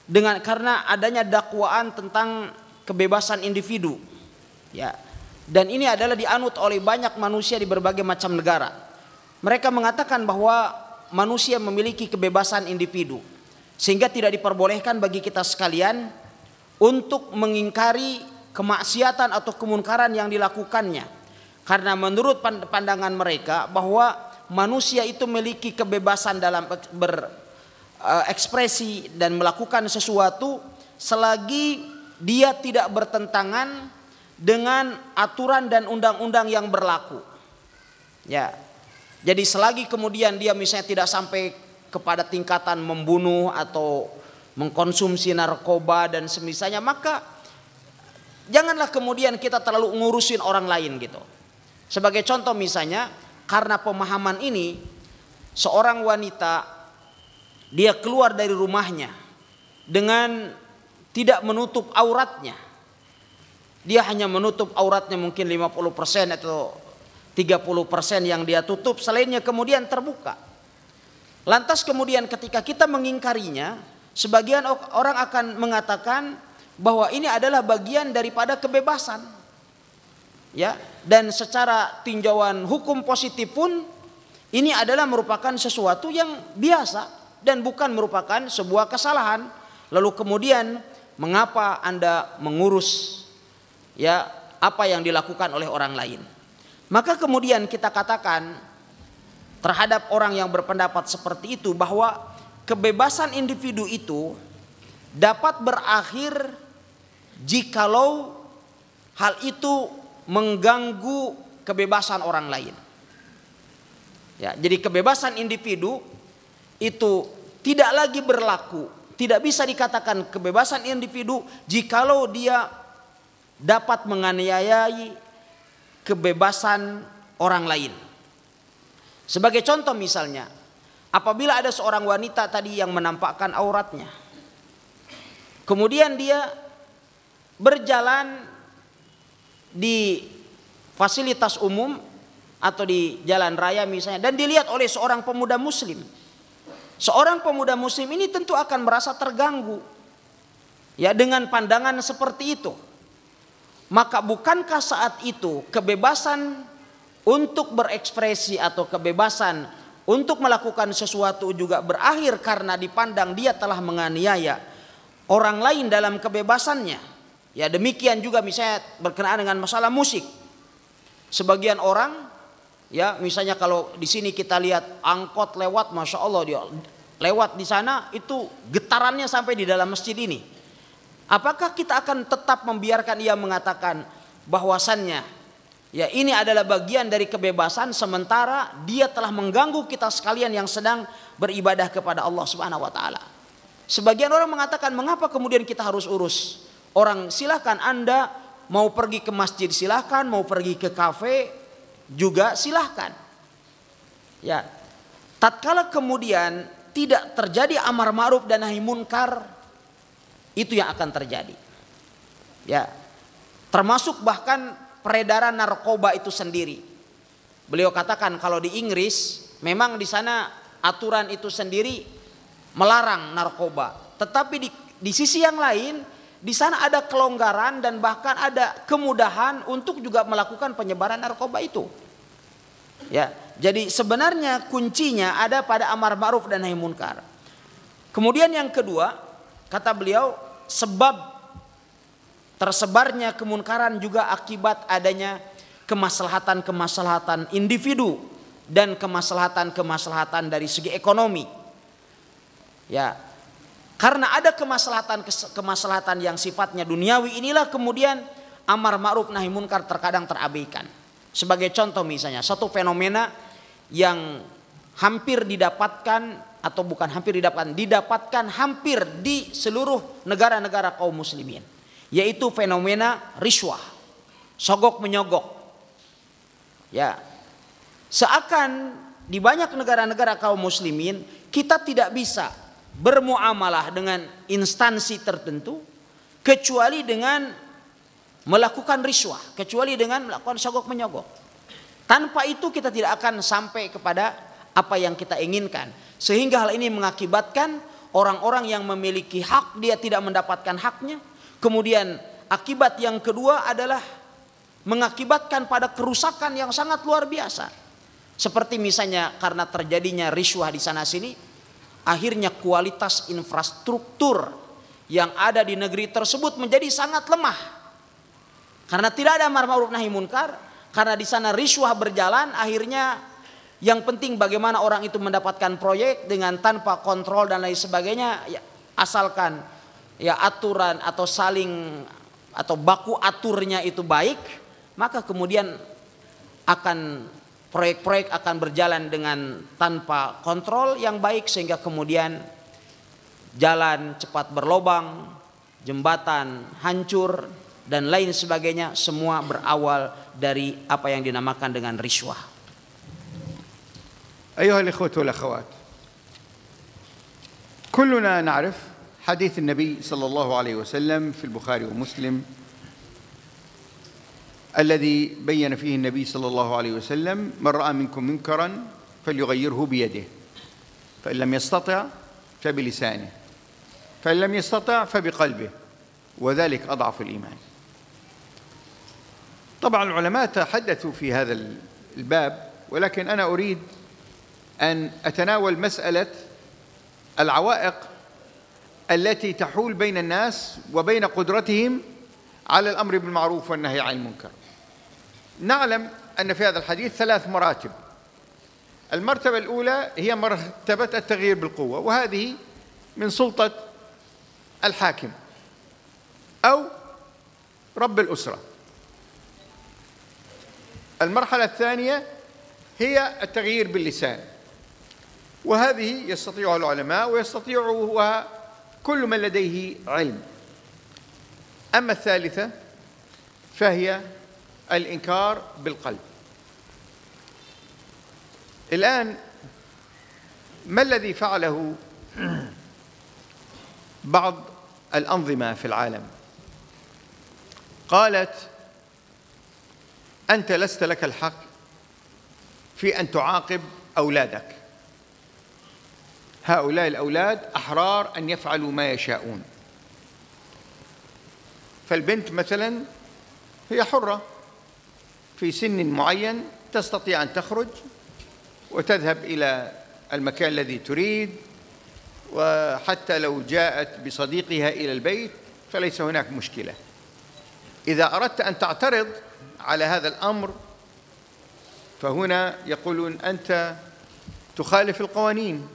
Speaker 2: dengan karena adanya dakwaan tentang kebebasan individu. Ya. Dan ini adalah dianut oleh banyak manusia di berbagai macam negara. Mereka mengatakan bahwa manusia memiliki kebebasan individu sehingga tidak diperbolehkan bagi kita sekalian untuk mengingkari kemaksiatan atau kemunkaran yang dilakukannya. Karena menurut pandangan mereka bahwa manusia itu memiliki kebebasan dalam berekspresi eh, dan melakukan sesuatu selagi dia tidak bertentangan dengan aturan dan undang-undang yang berlaku. Ya. Jadi selagi kemudian dia misalnya tidak sampai kepada tingkatan membunuh atau mengkonsumsi narkoba dan semisalnya, maka janganlah kemudian kita terlalu ngurusin orang lain gitu. Sebagai contoh misalnya, karena pemahaman ini seorang wanita dia keluar dari rumahnya dengan tidak menutup auratnya. Dia hanya menutup auratnya mungkin 50% atau 30% yang dia tutup, selainnya kemudian terbuka. Lantas kemudian ketika kita mengingkarinya, Sebagian orang akan mengatakan bahwa ini adalah bagian daripada kebebasan. Ya, dan secara tinjauan hukum positif pun ini adalah merupakan sesuatu yang biasa dan bukan merupakan sebuah kesalahan. Lalu kemudian mengapa Anda mengurus ya apa yang dilakukan oleh orang lain? Maka kemudian kita katakan terhadap orang yang berpendapat seperti itu bahwa kebebasan individu itu dapat berakhir jikalau hal itu mengganggu kebebasan orang lain. Ya, jadi kebebasan individu itu tidak lagi berlaku, tidak bisa dikatakan kebebasan individu jikalau dia dapat menganiaya kebebasan orang lain. Sebagai contoh misalnya, Apabila ada seorang wanita tadi yang menampakkan auratnya, kemudian dia berjalan di fasilitas umum atau di jalan raya misalnya dan dilihat oleh seorang pemuda muslim. Seorang pemuda muslim ini tentu akan merasa terganggu ya dengan pandangan seperti itu. Maka bukankah saat itu kebebasan untuk berekspresi atau kebebasan untuk melakukan sesuatu juga berakhir karena dipandang dia telah menganiaya orang lain dalam kebebasannya. Ya demikian juga misalnya berkenaan dengan masalah musik. Sebagian orang ya misalnya kalau di sini kita lihat angkot lewat masya Allah dia lewat di sana itu getarannya sampai di dalam masjid ini. Apakah kita akan tetap membiarkan ia mengatakan bahwasannya Ya ini adalah bagian dari kebebasan sementara dia telah mengganggu kita sekalian yang sedang beribadah kepada Allah Subhanahu wa taala. Sebagian orang mengatakan mengapa kemudian kita harus urus? Orang silahkan Anda mau pergi ke masjid silahkan, mau pergi ke kafe juga silahkan. Ya. Tatkala kemudian tidak terjadi amar ma'ruf dan nahi munkar itu yang akan terjadi. Ya. Termasuk bahkan peredaran narkoba itu sendiri. Beliau katakan kalau di Inggris memang di sana aturan itu sendiri melarang narkoba. Tetapi di, di sisi yang lain di sana ada kelonggaran dan bahkan ada kemudahan untuk juga melakukan penyebaran narkoba itu. Ya, jadi sebenarnya kuncinya ada pada amar ma'ruf dan nahi munkar. Kemudian yang kedua, kata beliau sebab Tersebarnya kemunkaran juga akibat adanya kemaslahatan-kemaslahatan individu dan kemaslahatan-kemaslahatan dari segi ekonomi. Ya. Karena ada kemaslahatan kemaslahatan yang sifatnya duniawi inilah kemudian amar ma'ruf nahi munkar terkadang terabaikan. Sebagai contoh misalnya satu fenomena yang hampir didapatkan atau bukan hampir didapatkan, didapatkan hampir di seluruh negara-negara kaum muslimin yaitu fenomena riswah, sogok menyogok. Ya. Seakan di banyak negara-negara kaum muslimin kita tidak bisa bermuamalah dengan instansi tertentu kecuali dengan melakukan riswah, kecuali dengan melakukan sogok menyogok. Tanpa itu kita tidak akan sampai kepada apa yang kita inginkan. Sehingga hal ini mengakibatkan orang-orang yang memiliki hak dia tidak mendapatkan haknya, Kemudian akibat yang kedua adalah mengakibatkan pada kerusakan yang sangat luar biasa. Seperti misalnya karena terjadinya riswah di sana sini, akhirnya kualitas infrastruktur yang ada di negeri tersebut menjadi sangat lemah. Karena tidak ada amar ma'ruf nahi munkar, karena di sana riswah berjalan, akhirnya yang penting bagaimana orang itu mendapatkan proyek dengan tanpa kontrol dan lain sebagainya, ya, asalkan ya aturan atau saling atau baku aturnya itu baik, maka kemudian akan proyek-proyek akan berjalan dengan tanpa kontrol yang baik sehingga kemudian jalan cepat berlobang, jembatan hancur dan lain sebagainya semua berawal dari apa yang dinamakan dengan riswah.
Speaker 1: أيها الإخوة والأخوات كلنا نعرف حديث النبي صلى الله عليه وسلم في البخاري ومسلم الذي بين فيه النبي صلى الله عليه وسلم من رأى منكم منكرا فليغيره بيده فإن لم يستطع فبلسانه فإن لم يستطع فبقلبه وذلك أضعف الإيمان طبعا العلماء تحدثوا في هذا الباب ولكن أنا أريد أن أتناول مسألة العوائق التي تحول بين الناس وبين قدرتهم على الامر بالمعروف والنهي عن المنكر. نعلم ان في هذا الحديث ثلاث مراتب. المرتبه الاولى هي مرتبه التغيير بالقوه وهذه من سلطه الحاكم او رب الاسره. المرحله الثانيه هي التغيير باللسان وهذه يستطيعها العلماء ويستطيعها كل من لديه علم أما الثالثة فهي الإنكار بالقلب الآن ما الذي فعله بعض الأنظمة في العالم قالت أنت لست لك الحق في أن تعاقب أولادك هؤلاء الأولاد أحرار أن يفعلوا ما يشاءون فالبنت مثلا هي حرة في سن معين تستطيع أن تخرج وتذهب إلى المكان الذي تريد وحتى لو جاءت بصديقها إلى البيت فليس هناك مشكلة إذا أردت أن تعترض على هذا الأمر فهنا يقولون أنت تخالف القوانين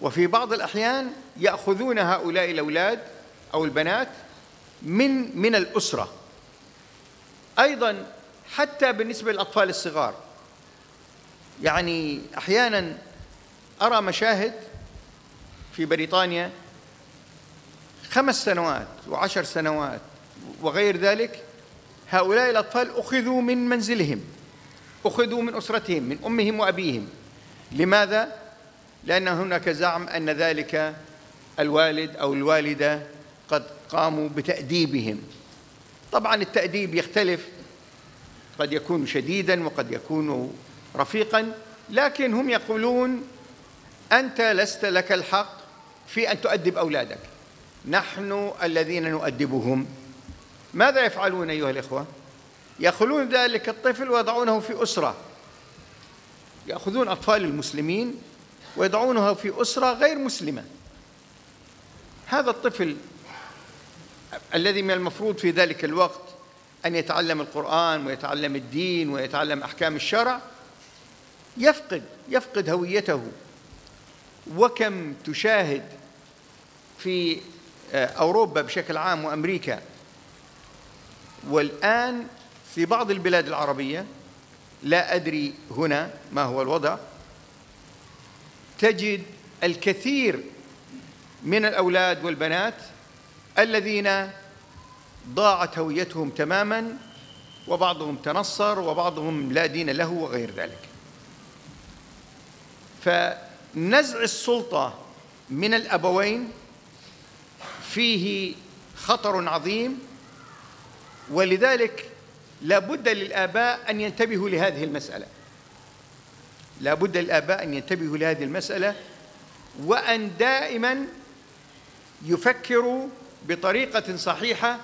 Speaker 1: وفي بعض الأحيان يأخذون هؤلاء الأولاد أو البنات من من الأسرة أيضا حتى بالنسبة للأطفال الصغار يعني أحيانا أرى مشاهد في بريطانيا خمس سنوات وعشر سنوات وغير ذلك هؤلاء الأطفال أخذوا من منزلهم أخذوا من أسرتهم من أمهم وأبيهم لماذا؟ لأن هناك زعم أن ذلك الوالد أو الوالدة قد قاموا بتأديبهم طبعا التأديب يختلف قد يكون شديدا وقد يكون رفيقا لكن هم يقولون أنت لست لك الحق في أن تؤدب أولادك نحن الذين نؤدبهم ماذا يفعلون أيها الإخوة؟ يأخذون ذلك الطفل ويضعونه في أسرة يأخذون أطفال المسلمين ويضعونها في أسرة غير مسلمة هذا الطفل الذي من المفروض في ذلك الوقت أن يتعلم القرآن ويتعلم الدين ويتعلم أحكام الشرع يفقد يفقد هويته وكم تشاهد في أوروبا بشكل عام وأمريكا والآن في بعض البلاد العربية لا أدري هنا ما هو الوضع تجد الكثير من الأولاد والبنات الذين ضاعت هويتهم تماما وبعضهم تنصر وبعضهم لا دين له وغير ذلك فنزع السلطة من الأبوين فيه خطر عظيم ولذلك لابد للآباء أن ينتبهوا لهذه المسألة لابد الآباء أن ينتبهوا لهذه المسألة وأن دائما يفكروا بطريقة صحيحة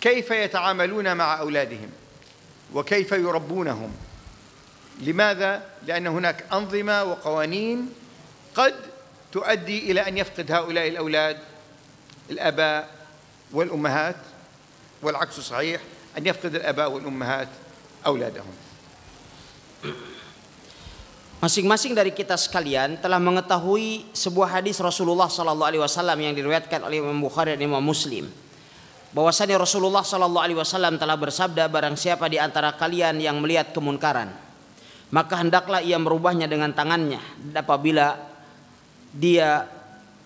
Speaker 1: كيف يتعاملون مع أولادهم وكيف يربونهم لماذا؟ لأن هناك أنظمة وقوانين قد تؤدي إلى أن يفقد هؤلاء الأولاد الآباء والأمهات والعكس صحيح
Speaker 2: أن يفقد الآباء والأمهات أولادهم Masing-masing dari kita sekalian telah mengetahui sebuah hadis Rasulullah Sallallahu Alaihi Wasallam yang diriwayatkan oleh Imam Bukhari dan Imam Muslim. Bahwasanya Rasulullah Sallallahu Alaihi Wasallam telah bersabda barang siapa di antara kalian yang melihat kemunkaran, maka hendaklah ia merubahnya dengan tangannya. Apabila dia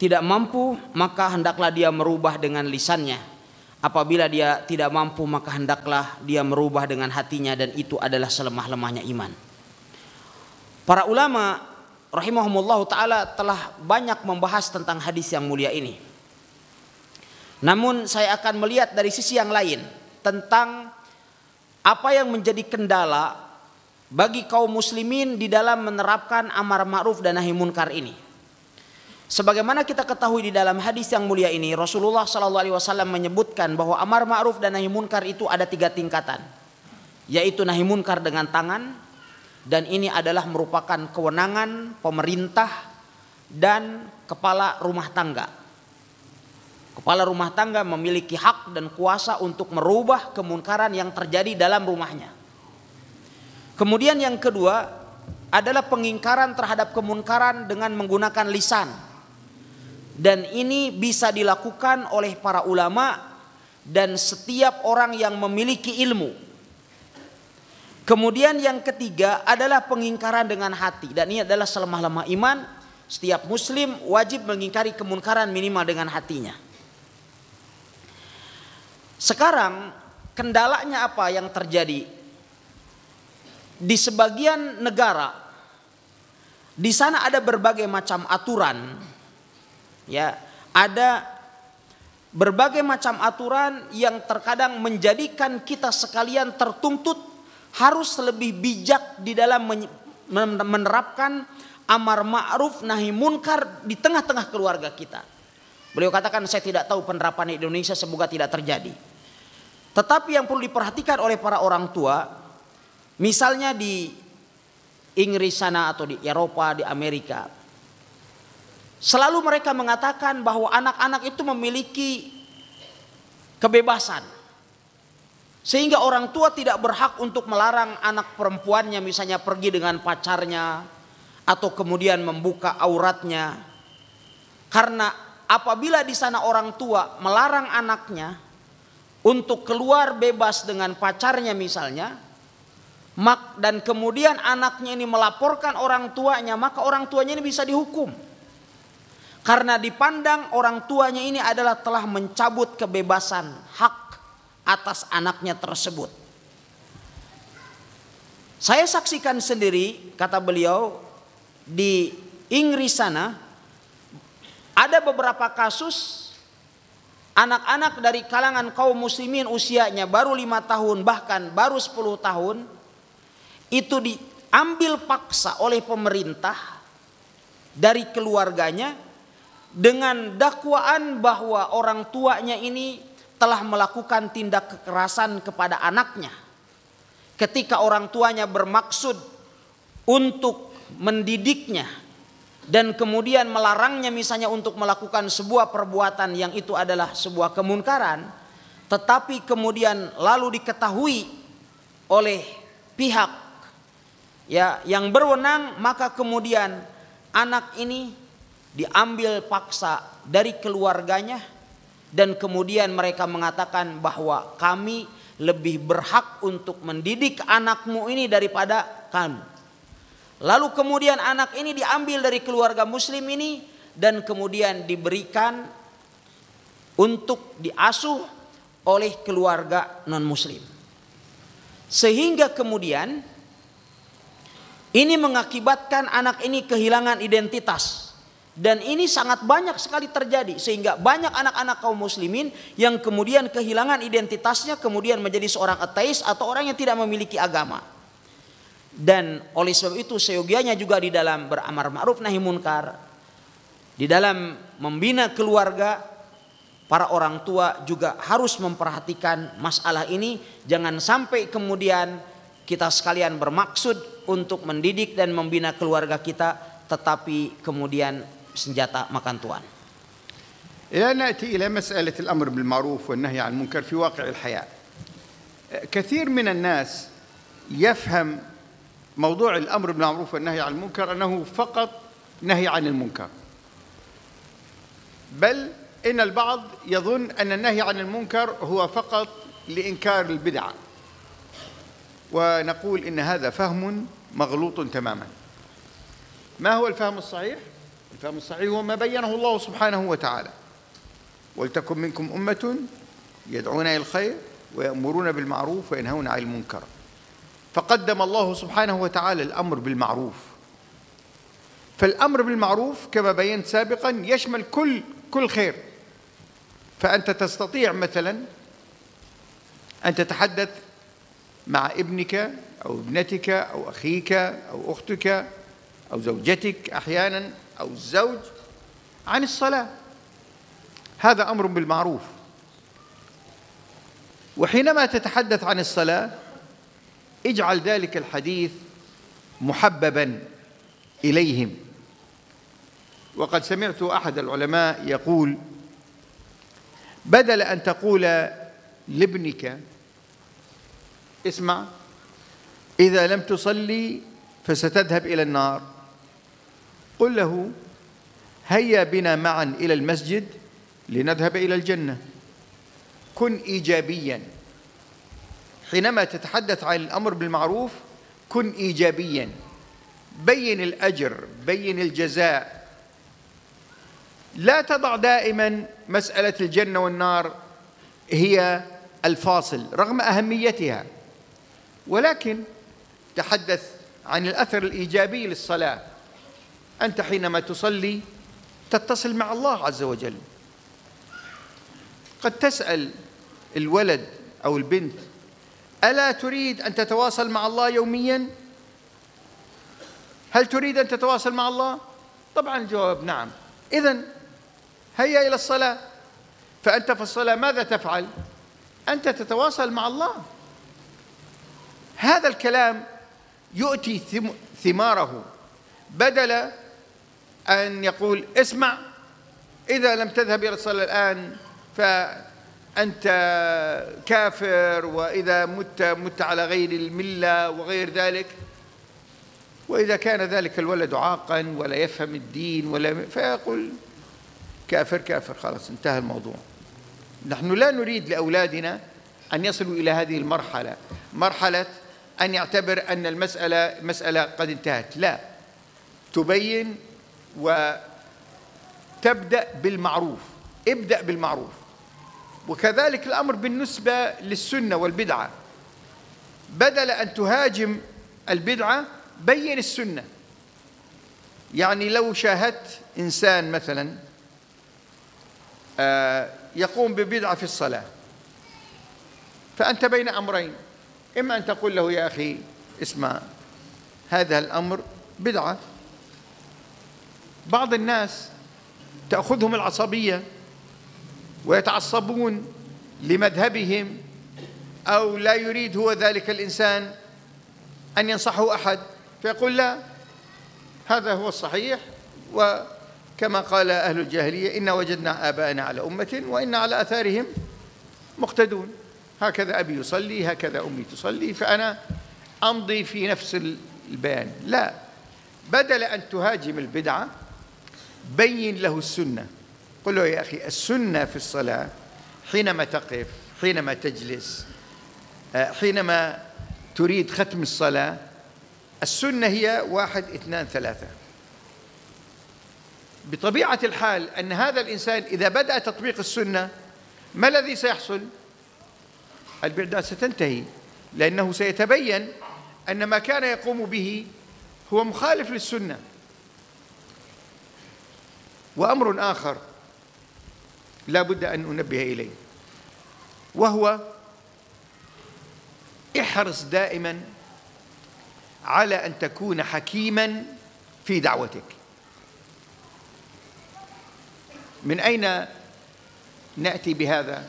Speaker 2: tidak mampu, maka hendaklah dia merubah dengan lisannya. Apabila dia tidak mampu, maka hendaklah dia merubah dengan hatinya dan itu adalah selemah-lemahnya iman. Para ulama rahimahumullah taala telah banyak membahas tentang hadis yang mulia ini. Namun saya akan melihat dari sisi yang lain tentang apa yang menjadi kendala bagi kaum muslimin di dalam menerapkan amar ma'ruf dan nahi munkar ini. Sebagaimana kita ketahui di dalam hadis yang mulia ini, Rasulullah Shallallahu Alaihi Wasallam menyebutkan bahwa amar ma'ruf dan nahi munkar itu ada tiga tingkatan, yaitu nahi munkar dengan tangan, dan ini adalah merupakan kewenangan pemerintah dan kepala rumah tangga. Kepala rumah tangga memiliki hak dan kuasa untuk merubah kemunkaran yang terjadi dalam rumahnya. Kemudian yang kedua adalah pengingkaran terhadap kemunkaran dengan menggunakan lisan. Dan ini bisa dilakukan oleh para ulama dan setiap orang yang memiliki ilmu Kemudian yang ketiga adalah pengingkaran dengan hati dan ini adalah selemah-lemah iman setiap muslim wajib mengingkari kemunkaran minimal dengan hatinya. Sekarang kendalanya apa yang terjadi? Di sebagian negara di sana ada berbagai macam aturan ya, ada berbagai macam aturan yang terkadang menjadikan kita sekalian tertuntut harus lebih bijak di dalam menerapkan amar ma'ruf nahi munkar di tengah-tengah keluarga kita. Beliau katakan saya tidak tahu penerapan di Indonesia semoga tidak terjadi. Tetapi yang perlu diperhatikan oleh para orang tua misalnya di Inggris sana atau di Eropa, di Amerika. Selalu mereka mengatakan bahwa anak-anak itu memiliki kebebasan. Sehingga orang tua tidak berhak untuk melarang anak perempuannya misalnya pergi dengan pacarnya atau kemudian membuka auratnya. Karena apabila di sana orang tua melarang anaknya untuk keluar bebas dengan pacarnya misalnya, mak dan kemudian anaknya ini melaporkan orang tuanya, maka orang tuanya ini bisa dihukum. Karena dipandang orang tuanya ini adalah telah mencabut kebebasan, hak atas anaknya tersebut. Saya saksikan sendiri, kata beliau, di Inggris sana ada beberapa kasus anak-anak dari kalangan kaum muslimin usianya baru lima tahun bahkan baru 10 tahun itu diambil paksa oleh pemerintah dari keluarganya dengan dakwaan bahwa orang tuanya ini telah melakukan tindak kekerasan kepada anaknya. Ketika orang tuanya bermaksud untuk mendidiknya dan kemudian melarangnya misalnya untuk melakukan sebuah perbuatan yang itu adalah sebuah kemunkaran, tetapi kemudian lalu diketahui oleh pihak ya yang berwenang maka kemudian anak ini diambil paksa dari keluarganya dan kemudian mereka mengatakan bahwa kami lebih berhak untuk mendidik anakmu ini daripada kamu. Lalu kemudian anak ini diambil dari keluarga muslim ini dan kemudian diberikan untuk diasuh oleh keluarga non muslim. Sehingga kemudian ini mengakibatkan anak ini kehilangan identitas dan ini sangat banyak sekali terjadi sehingga banyak anak-anak kaum muslimin yang kemudian kehilangan identitasnya kemudian menjadi seorang ateis atau orang yang tidak memiliki agama. Dan oleh sebab itu seyogianya juga di dalam beramar ma'ruf nahi munkar, di dalam membina keluarga para orang tua juga harus memperhatikan masalah ini jangan sampai kemudian kita sekalian bermaksud untuk mendidik dan membina keluarga kita tetapi kemudian senjata makan tuan.
Speaker 1: الآن نأتي إلى مسألة الأمر بالمعروف والنهي عن المنكر في واقع الحياة. كثير من الناس يفهم موضوع الأمر بالمعروف والنهي عن المنكر أنه فقط نهي عن المنكر. بل إن البعض يظن أن النهي عن المنكر هو فقط لإنكار البدعة. ونقول إن هذا فهم مغلوط تماما. ما هو الفهم الصحيح؟ الفهم الصحيح هو ما بينه الله سبحانه وتعالى ولتكن منكم أمة يدعون إلى الخير ويأمرون بالمعروف وينهون عن المنكر فقدم الله سبحانه وتعالى الأمر بالمعروف فالأمر بالمعروف كما بينت سابقا يشمل كل كل خير فأنت تستطيع مثلا أن تتحدث مع ابنك أو ابنتك أو أخيك أو أختك أو زوجتك أحيانا أو الزوج عن الصلاة هذا أمر بالمعروف وحينما تتحدث عن الصلاة اجعل ذلك الحديث محببا إليهم وقد سمعت أحد العلماء يقول بدل أن تقول لابنك اسمع إذا لم تصلي فستذهب إلى النار قل له هيا بنا معا إلى المسجد لنذهب إلى الجنة كن إيجابيا حينما تتحدث عن الأمر بالمعروف كن إيجابيا بين الأجر بين الجزاء لا تضع دائما مسألة الجنة والنار هي الفاصل رغم أهميتها ولكن تحدث عن الأثر الإيجابي للصلاة أنت حينما تصلي تتصل مع الله عز وجل قد تسأل الولد أو البنت ألا تريد أن تتواصل مع الله يوميا؟ هل تريد أن تتواصل مع الله؟ طبعا الجواب نعم إذا هيا إلى الصلاة فأنت في الصلاة ماذا تفعل؟ أنت تتواصل مع الله هذا الكلام يؤتي ثماره بدل أن يقول اسمع إذا لم تذهب إلى الصلاة الآن فأنت كافر وإذا مت مت على غير الملة وغير ذلك وإذا كان ذلك الولد عاقا ولا يفهم الدين ولا فيقول كافر كافر خلاص انتهى الموضوع نحن لا نريد لأولادنا أن يصلوا إلى هذه المرحلة مرحلة أن يعتبر أن المسألة مسألة قد انتهت لا تبين وتبدأ بالمعروف ابدأ بالمعروف وكذلك الأمر بالنسبة للسنة والبدعة بدل أن تهاجم البدعة بين السنة يعني لو شاهدت إنسان مثلا آه، يقوم ببدعة في الصلاة فأنت بين أمرين إما أن تقول له يا أخي اسمع هذا الأمر بدعة بعض الناس تأخذهم العصبية ويتعصبون لمذهبهم أو لا يريد هو ذلك الإنسان أن ينصحه أحد فيقول لا هذا هو الصحيح وكما قال أهل الجاهلية إن وجدنا آباءنا على أمة وإن على أثارهم مقتدون هكذا أبي يصلي هكذا أمي تصلي فأنا أمضي في نفس البيان لا بدل أن تهاجم البدعة بين له السنة قل له يا أخي السنة في الصلاة حينما تقف حينما تجلس آه، حينما تريد ختم الصلاة السنة هي واحد اثنان ثلاثة بطبيعة الحال أن هذا الإنسان إذا بدأ تطبيق السنة ما الذي سيحصل؟ البعداء ستنتهي لأنه سيتبين أن ما كان يقوم به هو مخالف للسنه وأمر آخر لا بد أن أنبه إليه وهو احرص دائما على أن تكون حكيما في دعوتك من أين نأتي بهذا؟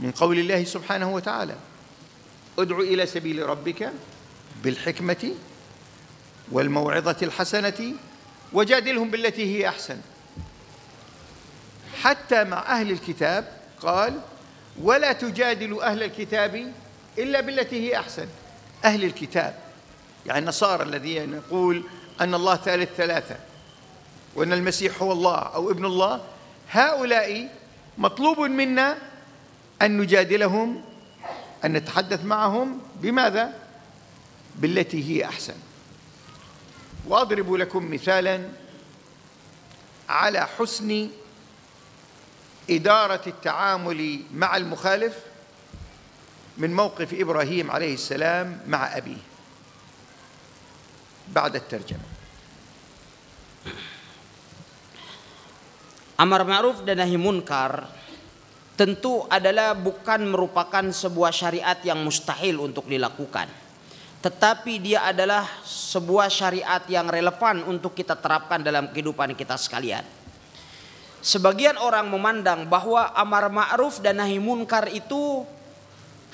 Speaker 1: من قول الله سبحانه وتعالى ادع إلى سبيل ربك بالحكمة والموعظة الحسنة وجادلهم بالتي هي أحسن حتى مع أهل الكتاب قال ولا تجادلوا أهل الكتاب إلا بالتي هي أحسن أهل الكتاب يعني النصارى الذين يقول أن الله ثالث ثلاثة وأن المسيح هو الله أو ابن الله هؤلاء مطلوب منا أن نجادلهم أن نتحدث معهم بماذا؟ بالتي هي أحسن واضرب لكم مثالا على حسن اداره التعامل مع المخالف من موقف ابراهيم عليه السلام مع ابيه بعد
Speaker 2: الترجمه Amar ma'ruf dan nahi munkar tentu adalah bukan merupakan sebuah syariat yang mustahil untuk dilakukan. tetapi dia adalah sebuah syariat yang relevan untuk kita terapkan dalam kehidupan kita sekalian. Sebagian orang memandang bahwa amar ma'ruf dan nahi munkar itu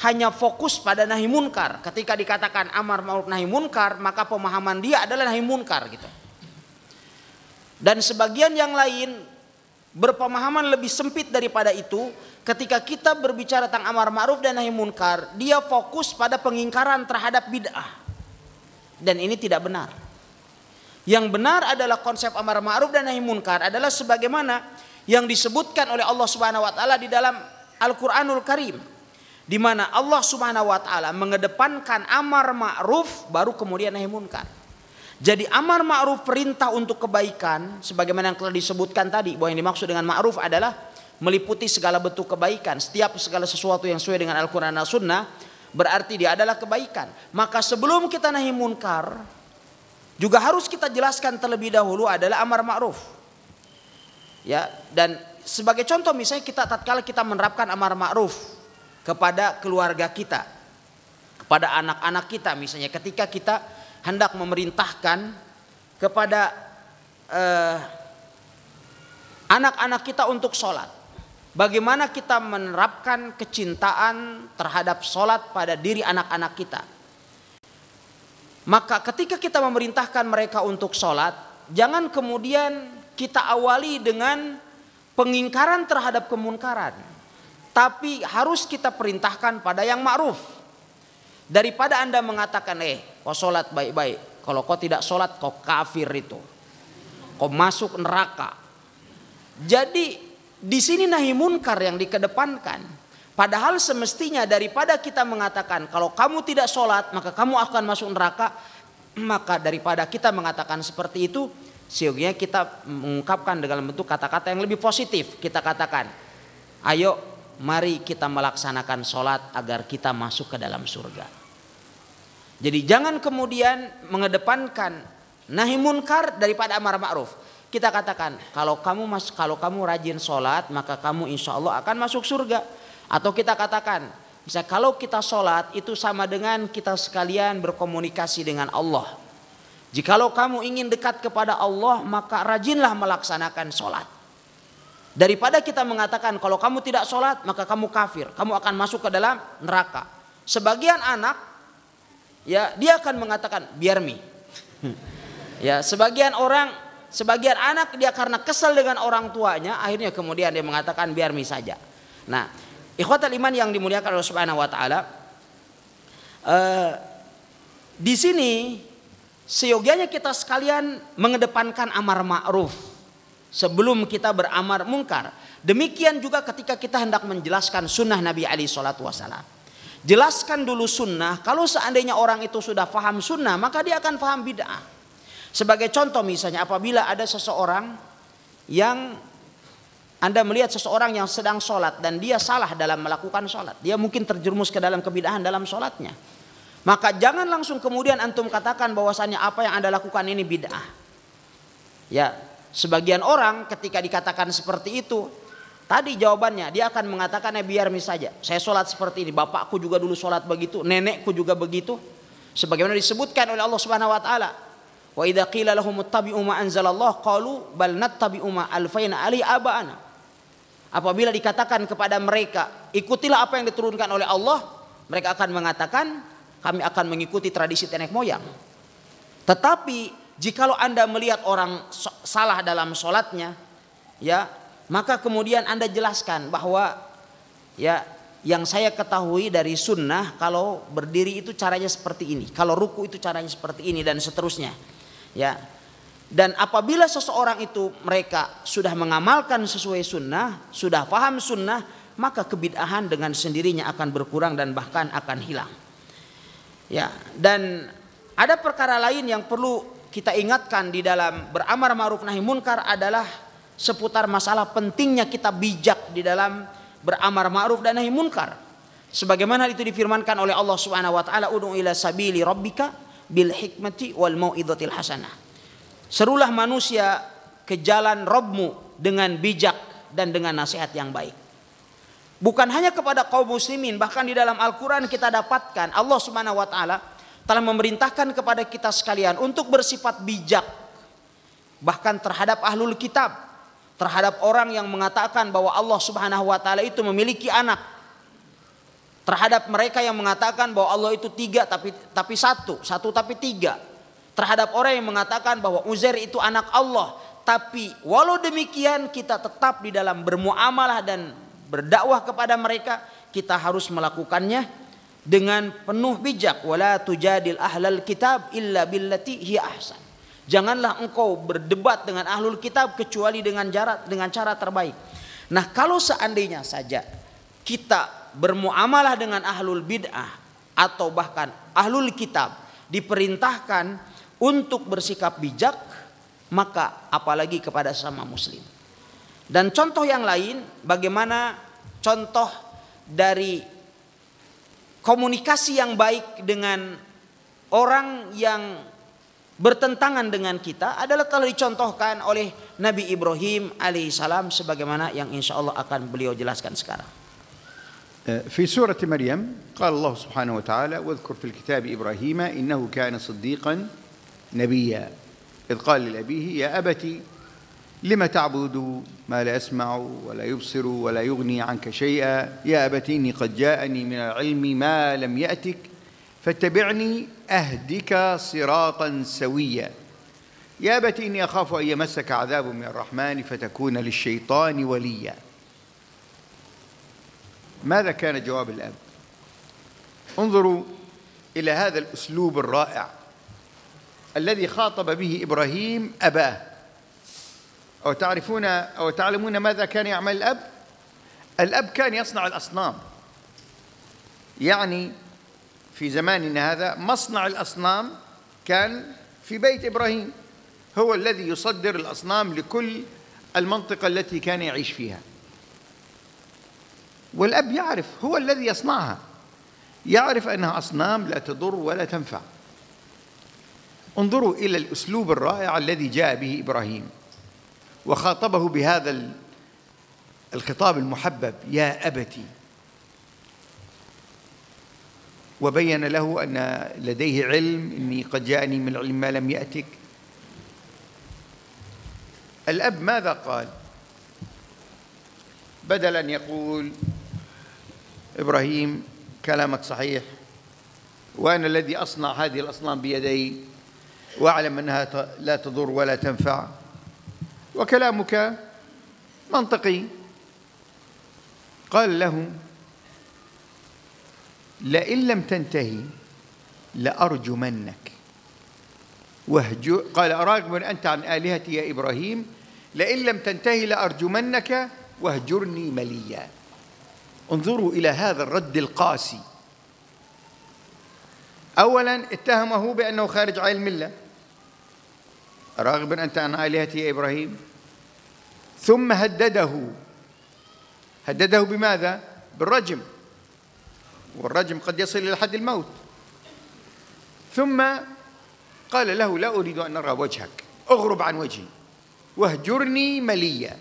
Speaker 2: hanya fokus pada nahi munkar. Ketika dikatakan amar ma'ruf nahi munkar, maka pemahaman dia adalah nahi munkar gitu. Dan sebagian yang lain berpemahaman lebih sempit daripada itu ketika kita berbicara tentang amar ma'ruf dan nahi munkar dia fokus pada pengingkaran terhadap bid'ah dan ini tidak benar yang benar adalah konsep amar ma'ruf dan nahi munkar adalah sebagaimana yang disebutkan oleh Allah Subhanahu wa taala di dalam Al-Qur'anul Karim di mana Allah Subhanahu wa taala mengedepankan amar ma'ruf baru kemudian nahi munkar jadi amar ma'ruf perintah untuk kebaikan sebagaimana yang telah disebutkan tadi bahwa yang dimaksud dengan ma'ruf adalah meliputi segala bentuk kebaikan, setiap segala sesuatu yang sesuai dengan Al-Qur'an dan Sunnah berarti dia adalah kebaikan. Maka sebelum kita nahi munkar juga harus kita jelaskan terlebih dahulu adalah amar ma'ruf. Ya, dan sebagai contoh misalnya kita tatkala kita menerapkan amar ma'ruf kepada keluarga kita, kepada anak-anak kita misalnya ketika kita hendak memerintahkan kepada eh, anak-anak eh, kita untuk sholat. Bagaimana kita menerapkan kecintaan terhadap sholat pada diri anak-anak kita. Maka ketika kita memerintahkan mereka untuk sholat, jangan kemudian kita awali dengan pengingkaran terhadap kemunkaran. Tapi harus kita perintahkan pada yang ma'ruf Daripada Anda mengatakan, eh kau sholat baik-baik. Kalau kau tidak sholat kau kafir itu. Kau masuk neraka. Jadi di sini nahi munkar yang dikedepankan. Padahal semestinya daripada kita mengatakan kalau kamu tidak sholat maka kamu akan masuk neraka. Maka daripada kita mengatakan seperti itu seyogianya kita mengungkapkan dengan bentuk kata-kata yang lebih positif. Kita katakan, ayo mari kita melaksanakan sholat agar kita masuk ke dalam surga. Jadi jangan kemudian mengedepankan nahi munkar daripada amar ma'ruf. Kita katakan kalau kamu mas kalau kamu rajin sholat maka kamu insya Allah akan masuk surga. Atau kita katakan bisa kalau kita sholat itu sama dengan kita sekalian berkomunikasi dengan Allah. Jikalau kamu ingin dekat kepada Allah maka rajinlah melaksanakan sholat. Daripada kita mengatakan kalau kamu tidak sholat maka kamu kafir, kamu akan masuk ke dalam neraka. Sebagian anak ya dia akan mengatakan biar mi. ya, sebagian orang, sebagian anak dia karena kesel dengan orang tuanya, akhirnya kemudian dia mengatakan biar mi saja. Nah, ikhwatul iman yang dimuliakan oleh Subhanahu wa taala eh, di sini seyogianya kita sekalian mengedepankan amar ma'ruf sebelum kita beramar mungkar. Demikian juga ketika kita hendak menjelaskan sunnah Nabi Ali Shallallahu Wasallam. Jelaskan dulu sunnah. Kalau seandainya orang itu sudah paham sunnah, maka dia akan paham bid'ah. Sebagai contoh misalnya apabila ada seseorang yang anda melihat seseorang yang sedang sholat dan dia salah dalam melakukan sholat. Dia mungkin terjerumus ke dalam kebidahan dalam sholatnya. Maka jangan langsung kemudian antum katakan bahwasannya apa yang anda lakukan ini bid'ah. Ya, sebagian orang ketika dikatakan seperti itu, Tadi jawabannya dia akan mengatakan ya biar mis saja. Saya sholat seperti ini, bapakku juga dulu sholat begitu, nenekku juga begitu. Sebagaimana disebutkan oleh Allah Subhanahu wa taala. Wa idha qila lahum uttabi'u ma anzalallah qalu bal nattabi'u ma alfaina ali aba'ana. Apabila dikatakan kepada mereka, ikutilah apa yang diturunkan oleh Allah, mereka akan mengatakan kami akan mengikuti tradisi nenek moyang. Tetapi jikalau Anda melihat orang salah dalam sholatnya, ya maka kemudian Anda jelaskan bahwa ya yang saya ketahui dari sunnah kalau berdiri itu caranya seperti ini, kalau ruku itu caranya seperti ini dan seterusnya. Ya. Dan apabila seseorang itu mereka sudah mengamalkan sesuai sunnah, sudah paham sunnah, maka kebid'ahan dengan sendirinya akan berkurang dan bahkan akan hilang. Ya, dan ada perkara lain yang perlu kita ingatkan di dalam beramar ma'ruf nahi munkar adalah seputar masalah pentingnya kita bijak di dalam beramar ma'ruf dan nahi munkar. Sebagaimana itu difirmankan oleh Allah Subhanahu wa taala, "Ud'u ila sabili rabbika bil hikmati wal mau'izatil hasanah." Serulah manusia ke jalan Robmu dengan bijak dan dengan nasihat yang baik. Bukan hanya kepada kaum muslimin, bahkan di dalam Al-Qur'an kita dapatkan Allah Subhanahu wa taala telah memerintahkan kepada kita sekalian untuk bersifat bijak bahkan terhadap ahlul kitab terhadap orang yang mengatakan bahwa Allah Subhanahu wa taala itu memiliki anak. Terhadap mereka yang mengatakan bahwa Allah itu tiga tapi tapi satu, satu tapi tiga. Terhadap orang yang mengatakan bahwa Uzair itu anak Allah, tapi walau demikian kita tetap di dalam bermuamalah dan berdakwah kepada mereka, kita harus melakukannya dengan penuh bijak. Wala tujadil ahlal kitab illa billati hi ahsan. Janganlah engkau berdebat dengan ahlul kitab kecuali dengan jarak dengan cara terbaik. Nah, kalau seandainya saja kita bermuamalah dengan ahlul bid'ah atau bahkan ahlul kitab diperintahkan untuk bersikap bijak, maka apalagi kepada sama muslim. Dan contoh yang lain bagaimana contoh dari komunikasi yang baik dengan orang yang bertentangan dengan kita adalah telah dicontohkan oleh Nabi Ibrahim alaihissalam sebagaimana yang insya Allah akan beliau jelaskan sekarang.
Speaker 1: في سورة مريم قال الله سبحانه وتعالى واذكر في الكتاب إبراهيم إنه كان صديقا نبيا إذ قال لأبيه يا أبتي لما تعبد ما لا أسمع ولا يبصر ولا يغني عنك شيئا يا أبتي إني قد جاءني من العلم ما لم يأتك فاتبعني أهدك صراطا سويا يا أبت إني أخاف أن يمسك عذاب من الرحمن فتكون للشيطان وليا ماذا كان جواب الأب؟ انظروا إلى هذا الأسلوب الرائع الذي خاطب به إبراهيم أباه أو تعرفون أو تعلمون ماذا كان يعمل الأب؟ الأب كان يصنع الأصنام يعني في زماننا هذا مصنع الأصنام كان في بيت إبراهيم هو الذي يصدر الأصنام لكل المنطقة التي كان يعيش فيها والأب يعرف هو الذي يصنعها يعرف أنها أصنام لا تضر ولا تنفع انظروا إلى الأسلوب الرائع الذي جاء به إبراهيم وخاطبه بهذا الخطاب المحبب يا أبتي وبين له أن لديه علم إني قد جاءني من العلم ما لم يأتك الأب ماذا قال بدل أن يقول إبراهيم كلامك صحيح وأنا الذي أصنع هذه الأصنام بيدي وأعلم أنها لا تضر ولا تنفع وكلامك منطقي قال له لئن لم تنتهي لأرجمنك وهجو قال أراغب أنت عن آلهتي يا إبراهيم لئن لم تنتهي لأرجمنك واهجرني مليا انظروا إلى هذا الرد القاسي أولا اتهمه بأنه خارج عن الملة أراغب أنت عن آلهتي يا إبراهيم ثم هدده هدده بماذا؟ بالرجم والرجم قد يصل إلى حد الموت ثم قال له لا أريد أن أرى وجهك أغرب عن وجهي واهجرني مليا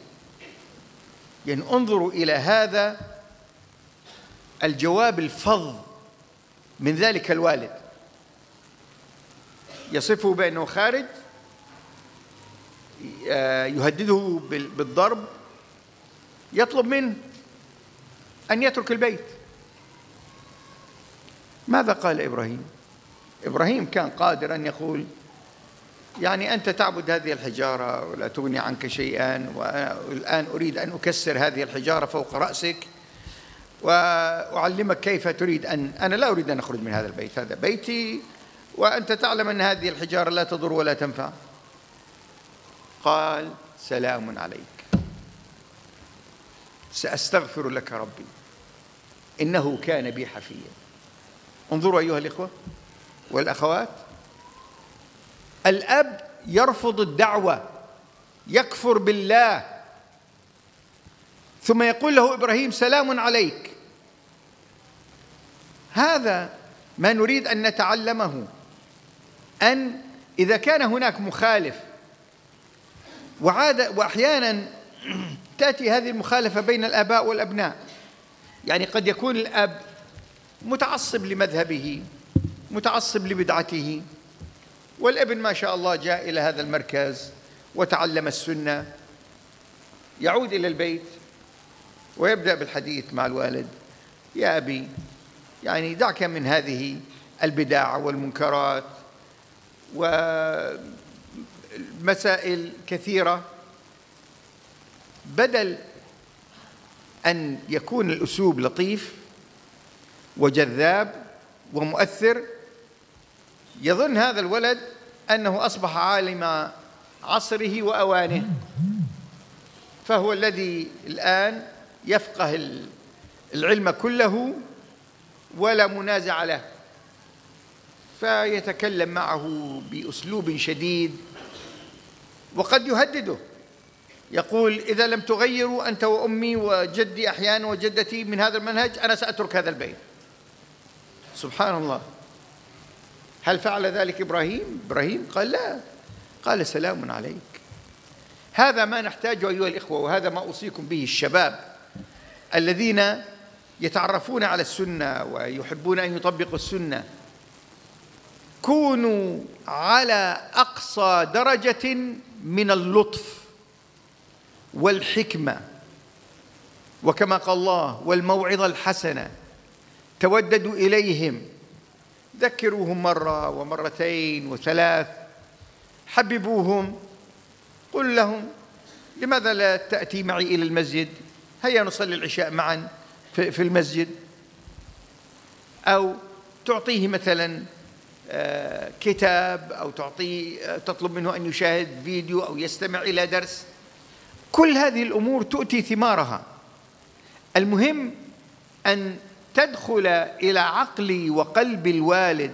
Speaker 1: يعني انظروا إلى هذا الجواب الفظ من ذلك الوالد يصفه بأنه خارج آه، يهدده بالضرب يطلب منه أن يترك البيت ماذا قال إبراهيم؟ إبراهيم كان قادر أن يقول يعني أنت تعبد هذه الحجارة ولا تغني عنك شيئا والآن أريد أن أكسر هذه الحجارة فوق رأسك وأعلمك كيف تريد أن أنا لا أريد أن أخرج من هذا البيت هذا بيتي وأنت تعلم أن هذه الحجارة لا تضر ولا تنفع قال سلام عليك سأستغفر لك ربي إنه كان بي حفيا انظروا أيها الإخوة والأخوات الأب يرفض الدعوة يكفر بالله ثم يقول له إبراهيم سلام عليك هذا ما نريد أن نتعلمه أن إذا كان هناك مخالف وعاد وأحيانا *clears throat* تأتي هذه المخالفة بين الآباء والأبناء يعني قد يكون الأب متعصب لمذهبه متعصب لبدعته والابن ما شاء الله جاء إلى هذا المركز وتعلم السنة يعود إلى البيت ويبدأ بالحديث مع الوالد يا أبي يعني دعك من هذه البدع والمنكرات ومسائل كثيرة بدل أن يكون الأسلوب لطيف وجذاب ومؤثر يظن هذا الولد انه اصبح عالم عصره واوانه فهو الذي الان يفقه العلم كله ولا منازع له فيتكلم معه باسلوب شديد وقد يهدده يقول اذا لم تغيروا انت وامي وجدي احيانا وجدتي من هذا المنهج انا ساترك هذا البيت سبحان الله هل فعل ذلك ابراهيم؟ ابراهيم قال لا قال سلام عليك هذا ما نحتاجه ايها الاخوه وهذا ما اوصيكم به الشباب الذين يتعرفون على السنه ويحبون ان يطبقوا السنه كونوا على اقصى درجه من اللطف والحكمه وكما قال الله والموعظه الحسنه توددوا إليهم ذكروهم مرة ومرتين وثلاث حببوهم قل لهم لماذا لا تأتي معي إلى المسجد هيا نصلي العشاء معا في المسجد أو تعطيه مثلا آه، كتاب أو تعطيه آه، تطلب منه أن يشاهد فيديو أو يستمع إلى درس كل هذه الأمور تؤتي ثمارها المهم أن تدخل إلى عقل وقلب الوالد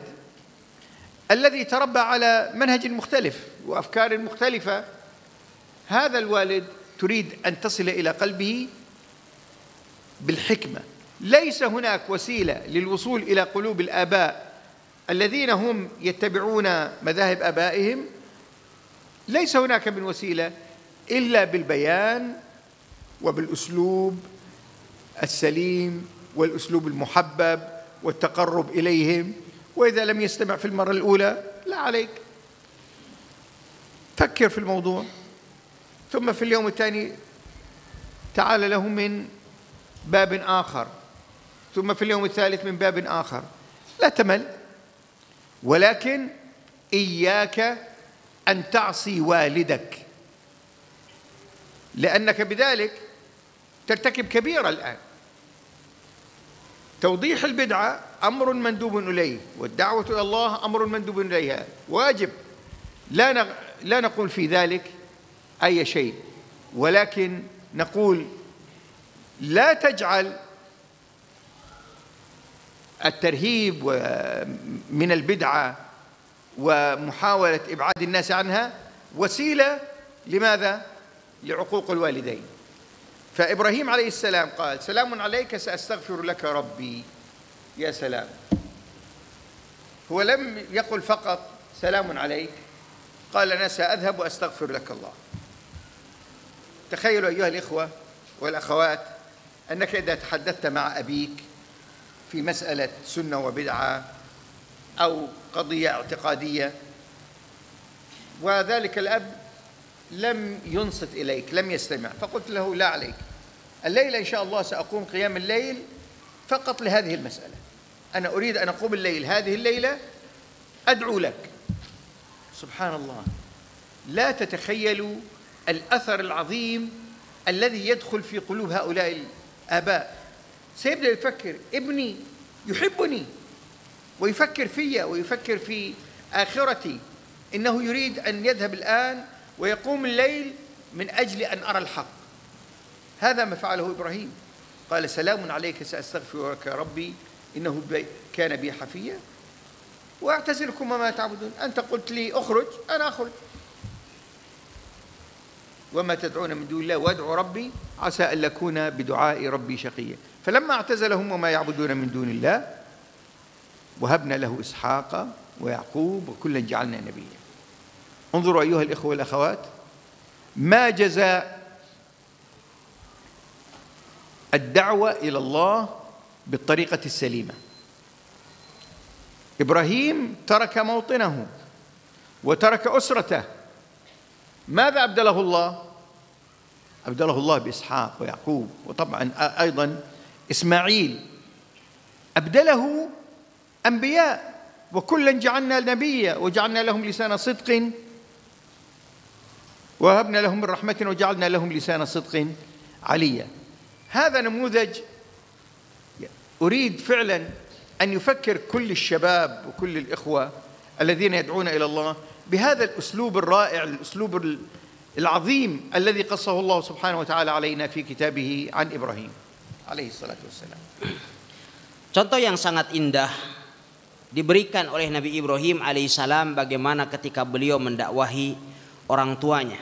Speaker 1: الذي تربى على منهج مختلف وأفكار مختلفة هذا الوالد تريد أن تصل إلى قلبه بالحكمة ليس هناك وسيلة للوصول إلى قلوب الآباء الذين هم يتبعون مذاهب آبائهم ليس هناك من وسيلة إلا بالبيان وبالأسلوب السليم والأسلوب المحبب والتقرب إليهم وإذا لم يستمع في المرة الأولى لا عليك فكر في الموضوع ثم في اليوم الثاني تعال له من باب آخر ثم في اليوم الثالث من باب آخر لا تمل ولكن إياك أن تعصي والدك لأنك بذلك ترتكب كبيرة الآن توضيح البدعة أمر مندوب إليه والدعوة إلى الله أمر مندوب إليها واجب لا نغ... لا نقول في ذلك أي شيء ولكن نقول لا تجعل الترهيب من البدعة ومحاولة إبعاد الناس عنها وسيلة لماذا؟ لعقوق الوالدين فابراهيم عليه السلام قال سلام عليك ساستغفر لك ربي يا سلام هو لم يقل فقط سلام عليك قال انا ساذهب واستغفر لك الله تخيلوا ايها الاخوه والاخوات انك اذا تحدثت مع ابيك في مساله سنه وبدعه او قضيه اعتقاديه وذلك الاب لم ينصت اليك لم يستمع فقلت له لا عليك الليلة إن شاء الله سأقوم قيام الليل فقط لهذه المسألة أنا أريد أن أقوم الليل هذه الليلة أدعو لك سبحان الله لا تتخيلوا الأثر العظيم الذي يدخل في قلوب هؤلاء الآباء سيبدأ يفكر ابني يحبني ويفكر في ويفكر في آخرتي إنه يريد أن يذهب الآن ويقوم الليل من أجل أن أرى الحق هذا ما فعله إبراهيم قال سلام عليك سأستغفرك ربي إنه كان بي حفيا وأعتزلكم وما تعبدون أنت قلت لي أخرج أنا أخرج وما تدعون من دون الله وادعو ربي عسى أن أكون بدعاء ربي شقيا فلما اعتزلهم وما يعبدون من دون الله وهبنا له إسحاق ويعقوب وكلا جعلنا نبيا انظروا أيها الإخوة والأخوات ما جزاء الدعوة إلى الله بالطريقة السليمة إبراهيم ترك موطنه وترك أسرته ماذا أبدله الله؟ أبدله الله بإسحاق ويعقوب وطبعا أيضا إسماعيل أبدله أنبياء وكلا جعلنا نبيا وجعلنا لهم لسان صدق وهبنا لهم من رحمتنا وجعلنا لهم لسان صدق عليا هذا نموذج أريد فعلا أن يفكر كل الشباب وكل الإخوة الذين يدعون إلى الله بهذا الأسلوب الرائع الأسلوب العظيم الذي قصه الله سبحانه وتعالى علينا في كتابه
Speaker 2: عن إبراهيم عليه الصلاة والسلام Contoh yang sangat indah diberikan oleh Nabi Ibrahim alaihissalam bagaimana ketika beliau mendakwahi orang tuanya.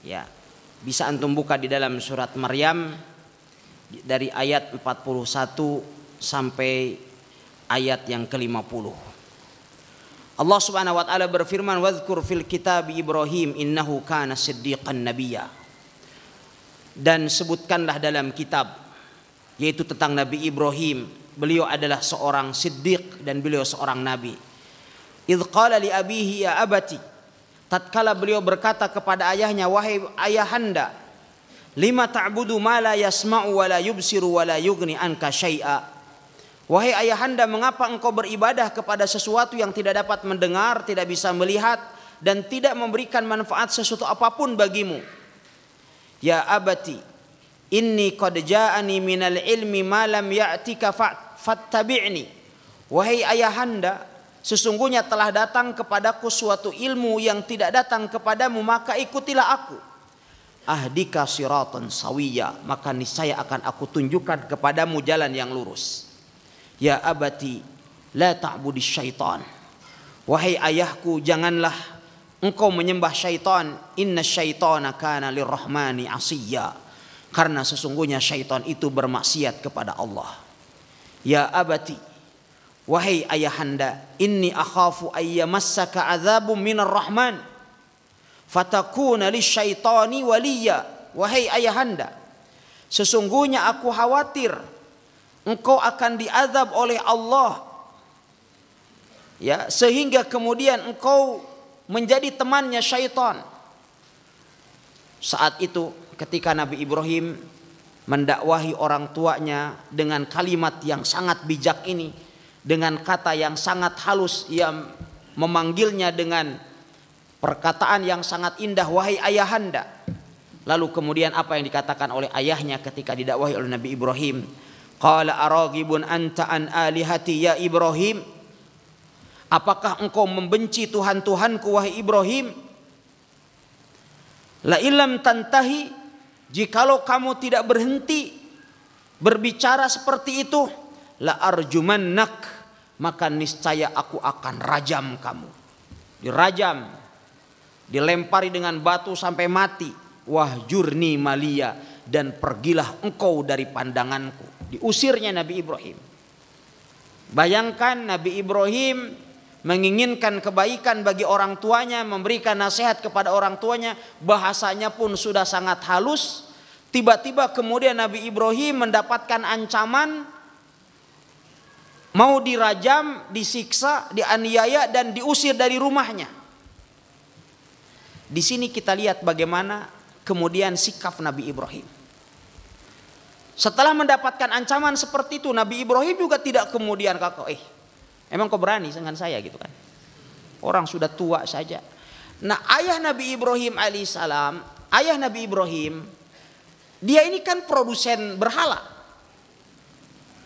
Speaker 2: Ya, bisa antum buka di dalam surat Maryam dari ayat 41 sampai ayat yang ke-50. Allah Subhanahu wa taala berfirman wadhkur fil kitab Ibrahim innahu kana siddiqan nabiyya. Dan sebutkanlah dalam kitab yaitu tentang Nabi Ibrahim, beliau adalah seorang siddiq dan beliau seorang nabi. Idh qala li abihi ya abati tatkala beliau berkata kepada ayahnya wahai ayahanda Lima ta'budu ma la yasma'u wa la yubsiru wa la yugni anka syai'a. Wahai ayahanda, mengapa engkau beribadah kepada sesuatu yang tidak dapat mendengar, tidak bisa melihat, dan tidak memberikan manfaat sesuatu apapun bagimu? Ya abati, inni qad ja'ani minal ilmi ma lam ya'tika fattabi'ni. Wahai ayahanda, sesungguhnya telah datang kepadaku suatu ilmu yang tidak datang kepadamu, maka ikutilah aku ahdika siratan sawiya maka niscaya akan aku tunjukkan kepadamu jalan yang lurus ya abati la ta'budi syaitan wahai ayahku janganlah engkau menyembah syaitan inna syaitana kana lirrahmani asiyya karena sesungguhnya syaitan itu bermaksiat kepada Allah ya abati wahai ayahanda inni akhafu ayyamassaka adzabun minar rahman fatakuna syaitani waliya wahai ayahanda sesungguhnya aku khawatir engkau akan diazab oleh Allah ya sehingga kemudian engkau menjadi temannya syaitan saat itu ketika Nabi Ibrahim mendakwahi orang tuanya dengan kalimat yang sangat bijak ini dengan kata yang sangat halus yang memanggilnya dengan Perkataan yang sangat indah wahai ayahanda. Lalu kemudian apa yang dikatakan oleh ayahnya ketika didakwahi oleh Nabi Ibrahim? Qala aragibun anta an alihati ya Ibrahim? Apakah engkau membenci Tuhan-Tuhanku wahai Ibrahim? La ilam tantahi jikalau kamu tidak berhenti berbicara seperti itu la arjumannak maka niscaya aku akan rajam kamu. Dirajam dilempari dengan batu sampai mati. Wah jurni malia dan pergilah engkau dari pandanganku. Diusirnya Nabi Ibrahim. Bayangkan Nabi Ibrahim menginginkan kebaikan bagi orang tuanya, memberikan nasihat kepada orang tuanya, bahasanya pun sudah sangat halus. Tiba-tiba kemudian Nabi Ibrahim mendapatkan ancaman mau dirajam, disiksa, dianiaya dan diusir dari rumahnya. Di sini kita lihat bagaimana kemudian sikap Nabi Ibrahim. Setelah mendapatkan ancaman seperti itu, Nabi Ibrahim juga tidak kemudian kakak, eh, emang kau berani dengan saya gitu kan? Orang sudah tua saja. Nah, ayah Nabi Ibrahim alaihissalam, ayah Nabi Ibrahim, dia ini kan produsen berhala.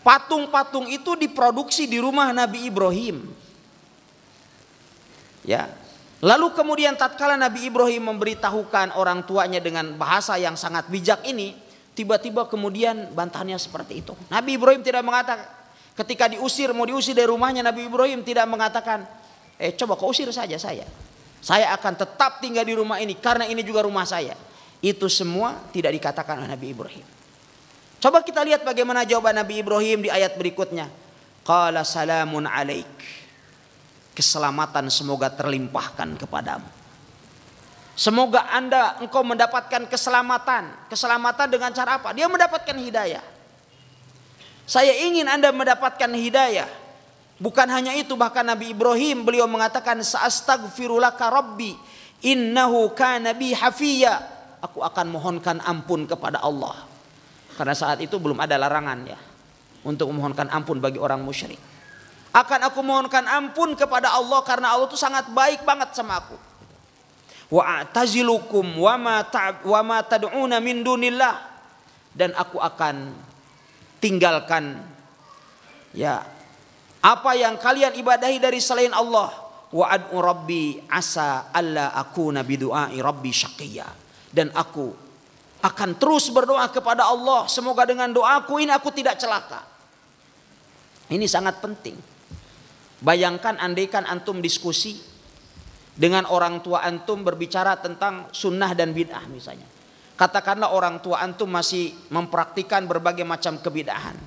Speaker 2: Patung-patung itu diproduksi di rumah Nabi Ibrahim. Ya, Lalu kemudian tatkala Nabi Ibrahim memberitahukan orang tuanya dengan bahasa yang sangat bijak ini, tiba-tiba kemudian bantahannya seperti itu. Nabi Ibrahim tidak mengatakan ketika diusir mau diusir dari rumahnya Nabi Ibrahim tidak mengatakan, "Eh, coba kau usir saja saya. Saya akan tetap tinggal di rumah ini karena ini juga rumah saya." Itu semua tidak dikatakan oleh Nabi Ibrahim. Coba kita lihat bagaimana jawaban Nabi Ibrahim di ayat berikutnya. Qala salamun alaik keselamatan semoga terlimpahkan kepadamu. Semoga Anda engkau mendapatkan keselamatan. Keselamatan dengan cara apa? Dia mendapatkan hidayah. Saya ingin Anda mendapatkan hidayah. Bukan hanya itu bahkan Nabi Ibrahim beliau mengatakan sa'astaghfirulaka rabbi innahu kana bi hafiya. Aku akan mohonkan ampun kepada Allah. Karena saat itu belum ada larangan ya untuk memohonkan ampun bagi orang musyrik akan aku mohonkan ampun kepada Allah karena Allah itu sangat baik banget sama aku. Wa atazilukum wa ma tad'una min dunillah dan aku akan tinggalkan ya apa yang kalian ibadahi dari selain Allah wa ad'u rabbi asa alla akuna bidu'ai rabbi syaqiyya dan aku akan terus berdoa kepada Allah semoga dengan doaku ini aku tidak celaka ini sangat penting Bayangkan andaikan antum diskusi dengan orang tua antum berbicara tentang sunnah dan bid'ah misalnya. Katakanlah orang tua antum masih mempraktikan berbagai macam kebidahan.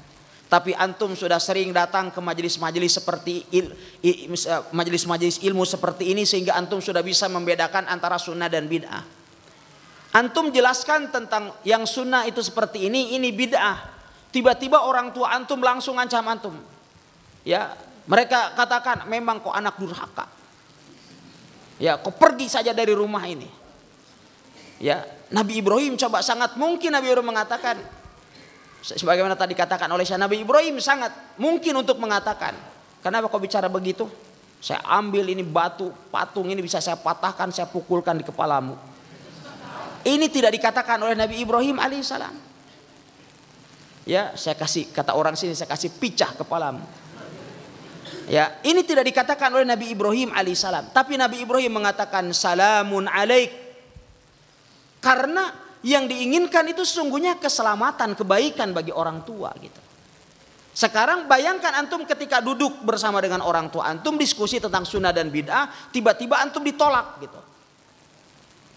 Speaker 2: Tapi antum sudah sering datang ke majelis-majelis seperti il, eh, majelis-majelis ilmu seperti ini sehingga antum sudah bisa membedakan antara sunnah dan bid'ah. Antum jelaskan tentang yang sunnah itu seperti ini, ini bid'ah. Tiba-tiba orang tua antum langsung ancam antum. Ya, mereka katakan memang kok anak durhaka. Ya, kok pergi saja dari rumah ini. Ya, Nabi Ibrahim coba sangat mungkin Nabi Ibrahim mengatakan sebagaimana tadi dikatakan oleh Nabi Ibrahim sangat mungkin untuk mengatakan, "Kenapa kau bicara begitu? Saya ambil ini batu, patung ini bisa saya patahkan, saya pukulkan di kepalamu." Ini tidak dikatakan oleh Nabi Ibrahim alaihissalam. Ya, saya kasih kata orang sini saya kasih picah kepalamu. Ya, ini tidak dikatakan oleh Nabi Ibrahim alaihissalam, tapi Nabi Ibrahim mengatakan salamun alaik. Karena yang diinginkan itu sungguhnya keselamatan, kebaikan bagi orang tua gitu. Sekarang bayangkan antum ketika duduk bersama dengan orang tua antum diskusi tentang sunnah dan bid'ah, tiba-tiba antum ditolak gitu.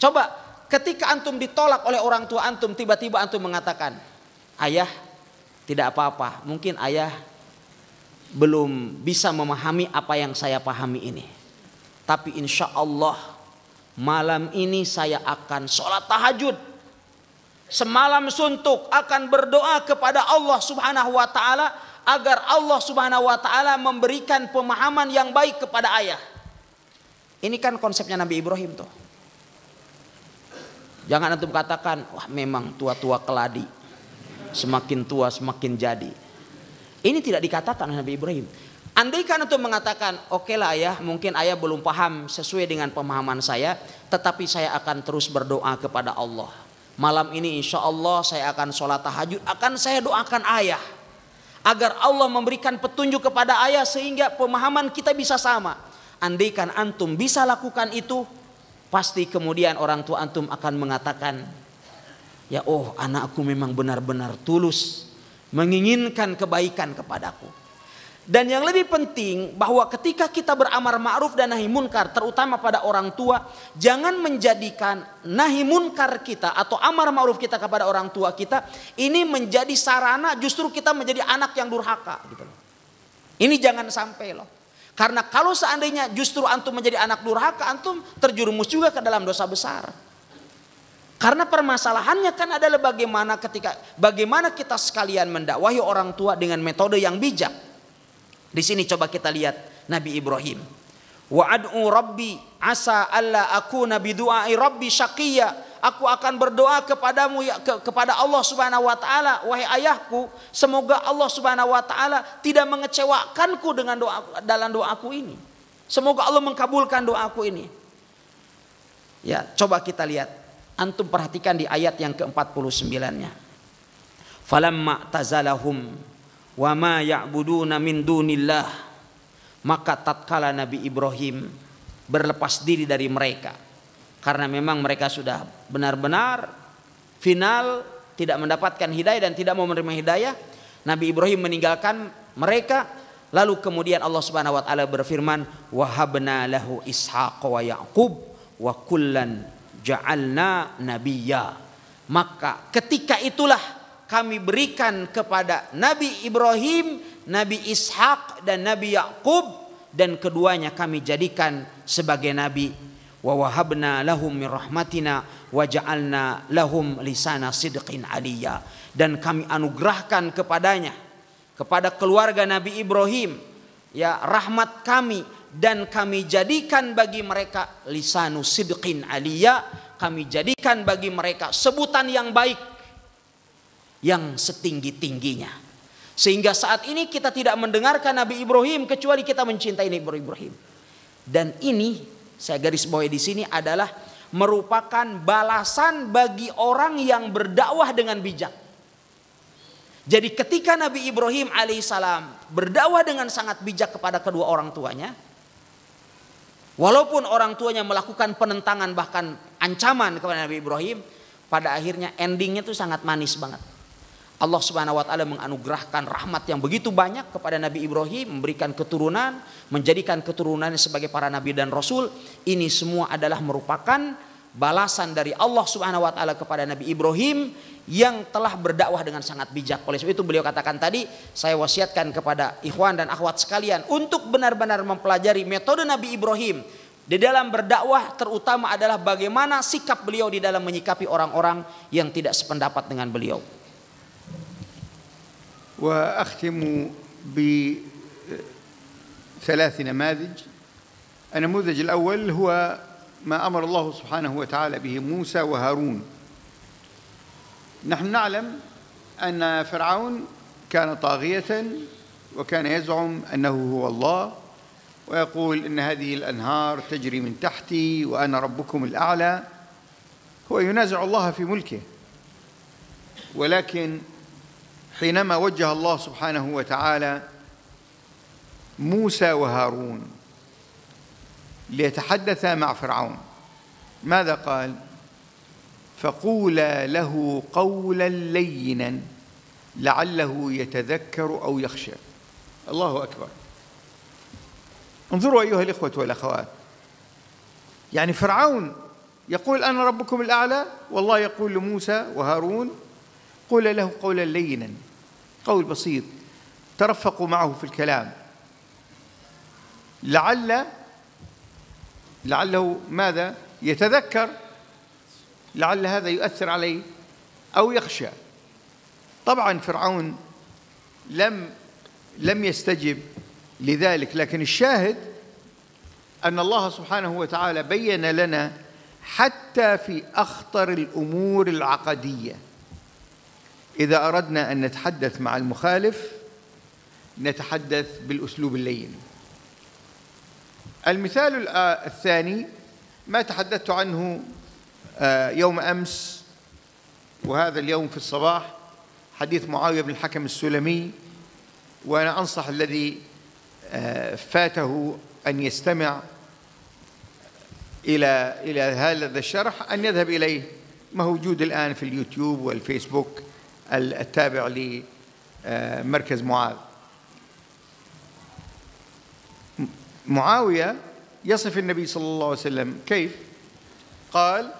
Speaker 2: Coba ketika antum ditolak oleh orang tua antum, tiba-tiba antum mengatakan, ayah tidak apa-apa, mungkin ayah belum bisa memahami apa yang saya pahami ini. Tapi insya Allah malam ini saya akan sholat tahajud. Semalam suntuk akan berdoa kepada Allah subhanahu wa ta'ala. Agar Allah subhanahu wa ta'ala memberikan pemahaman yang baik kepada ayah. Ini kan konsepnya Nabi Ibrahim tuh. Jangan antum katakan, wah memang tua-tua keladi. Semakin tua semakin jadi. Ini tidak dikatakan oleh Nabi Ibrahim. Andaikan untuk mengatakan, oke okay lah ayah, mungkin ayah belum paham sesuai dengan pemahaman saya, tetapi saya akan terus berdoa kepada Allah. Malam ini insya Allah saya akan sholat tahajud, akan saya doakan ayah. Agar Allah memberikan petunjuk kepada ayah sehingga pemahaman kita bisa sama. Andaikan antum bisa lakukan itu, pasti kemudian orang tua antum akan mengatakan, ya oh anakku memang benar-benar tulus menginginkan kebaikan kepadaku. Dan yang lebih penting bahwa ketika kita beramar ma'ruf dan nahi munkar terutama pada orang tua, jangan menjadikan nahi munkar kita atau amar ma'ruf kita kepada orang tua kita ini menjadi sarana justru kita menjadi anak yang durhaka gitu loh. Ini jangan sampai loh. Karena kalau seandainya justru antum menjadi anak durhaka, antum terjerumus juga ke dalam dosa besar. Karena permasalahannya kan adalah bagaimana ketika bagaimana kita sekalian mendakwahi orang tua dengan metode yang bijak. Di sini coba kita lihat Nabi Ibrahim. Wa ad'u rabbi asa alla nabi du'ai rabbi syaqiyya. Aku akan berdoa kepadamu ya, ke, kepada Allah Subhanahu wa taala, wahai ayahku, semoga Allah Subhanahu wa taala tidak mengecewakanku dengan doa dalam doaku ini. Semoga Allah mengkabulkan doaku ini. Ya, coba kita lihat Antum perhatikan di ayat yang ke-49-nya. Falamma tazalahum wa ma ya'buduna min dunillah maka tatkala Nabi Ibrahim berlepas diri dari mereka karena memang mereka sudah benar-benar final tidak mendapatkan hidayah dan tidak mau menerima hidayah Nabi Ibrahim meninggalkan mereka lalu kemudian Allah Subhanahu wa taala berfirman wahabna lahu ishaq wa yaqub wa kullan ja'alna nabiyya. Maka ketika itulah kami berikan kepada Nabi Ibrahim, Nabi Ishak dan Nabi Yakub dan keduanya kami jadikan sebagai nabi. Wa wahabna lahum min rahmatina wa ja'alna lahum lisana sidqin aliyya dan kami anugerahkan kepadanya kepada keluarga Nabi Ibrahim ya rahmat kami dan kami jadikan bagi mereka lisanu sidqin aliyah kami jadikan bagi mereka sebutan yang baik yang setinggi-tingginya sehingga saat ini kita tidak mendengarkan Nabi Ibrahim kecuali kita mencintai Nabi Ibrahim dan ini saya garis bawahi di sini adalah merupakan balasan bagi orang yang berdakwah dengan bijak jadi ketika Nabi Ibrahim alaihissalam berdakwah dengan sangat bijak kepada kedua orang tuanya, Walaupun orang tuanya melakukan penentangan bahkan ancaman kepada Nabi Ibrahim, pada akhirnya endingnya itu sangat manis banget. Allah Subhanahu wa taala menganugerahkan rahmat yang begitu banyak kepada Nabi Ibrahim, memberikan keturunan, menjadikan keturunannya sebagai para nabi dan rasul. Ini semua adalah merupakan balasan dari Allah Subhanahu wa taala kepada Nabi Ibrahim yang telah berdakwah dengan sangat bijak. Oleh sebab itu beliau katakan tadi, saya wasiatkan kepada ikhwan dan akhwat sekalian untuk benar-benar mempelajari metode Nabi Ibrahim di dalam berdakwah terutama adalah bagaimana sikap beliau di dalam menyikapi orang-orang yang tidak sependapat dengan beliau.
Speaker 1: Wa akhtimu bi ثلاث نماذج النموذج الأول هو ما أمر الله سبحانه وتعالى به موسى وهارون نحن نعلم أن فرعون كان طاغية وكان يزعم أنه هو الله ويقول إن هذه الأنهار تجري من تحتي وأنا ربكم الأعلى هو ينازع الله في ملكه ولكن حينما وجه الله سبحانه وتعالى موسى وهارون ليتحدثا مع فرعون ماذا قال؟ فقولا له قولا لينا لعله يتذكر أو يخشى الله أكبر انظروا أيها الإخوة والأخوات يعني فرعون يقول أنا ربكم الأعلى والله يقول لموسى وهارون قولا له قولا لينا قول بسيط ترفقوا معه في الكلام لعل لعله ماذا يتذكر لعل هذا يؤثر عليه أو يخشى طبعا فرعون لم لم يستجب لذلك لكن الشاهد أن الله سبحانه وتعالى بين لنا حتى في أخطر الأمور العقدية إذا أردنا أن نتحدث مع المخالف نتحدث بالأسلوب اللين المثال الثاني ما تحدثت عنه آه، يوم أمس وهذا اليوم في الصباح حديث معاوية بن الحكم السلمي وأنا أنصح الذي آه، فاته أن يستمع إلى إلى هذا الشرح أن يذهب إليه موجود الآن في اليوتيوب والفيسبوك التابع لمركز آه، معاذ معاوية يصف النبي صلى الله عليه وسلم كيف؟ قال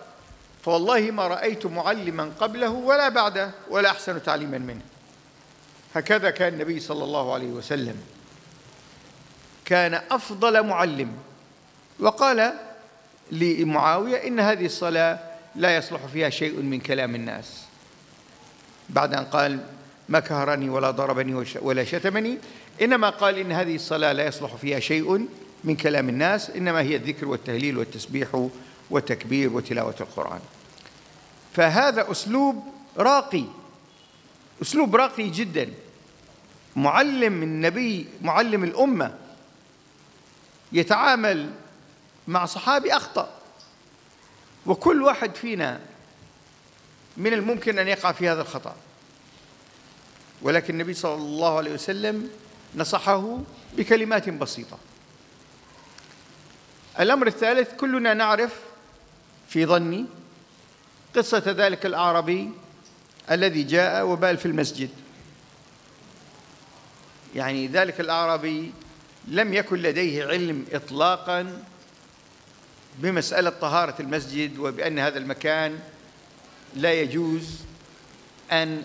Speaker 1: فوالله ما رأيت معلما قبله ولا بعده ولا أحسن تعليما منه هكذا كان النبي صلى الله عليه وسلم كان أفضل معلم وقال لمعاوية إن هذه الصلاة لا يصلح فيها شيء من كلام الناس بعد أن قال ما كهرني ولا ضربني ولا شتمني إنما قال إن هذه الصلاة لا يصلح فيها شيء من كلام الناس إنما هي الذكر والتهليل والتسبيح وتكبير وتلاوة القرآن فهذا أسلوب راقي أسلوب راقي جدا معلم النبي معلم الأمة يتعامل مع صحابي أخطأ وكل واحد فينا من الممكن أن يقع في هذا الخطأ ولكن النبي صلى الله عليه وسلم نصحه بكلمات بسيطة الأمر الثالث كلنا نعرف في ظني قصة ذلك الأعرابي الذي جاء وبال في المسجد يعني ذلك الأعرابي لم يكن لديه علم إطلاقا بمسألة طهارة المسجد وبأن هذا المكان لا يجوز أن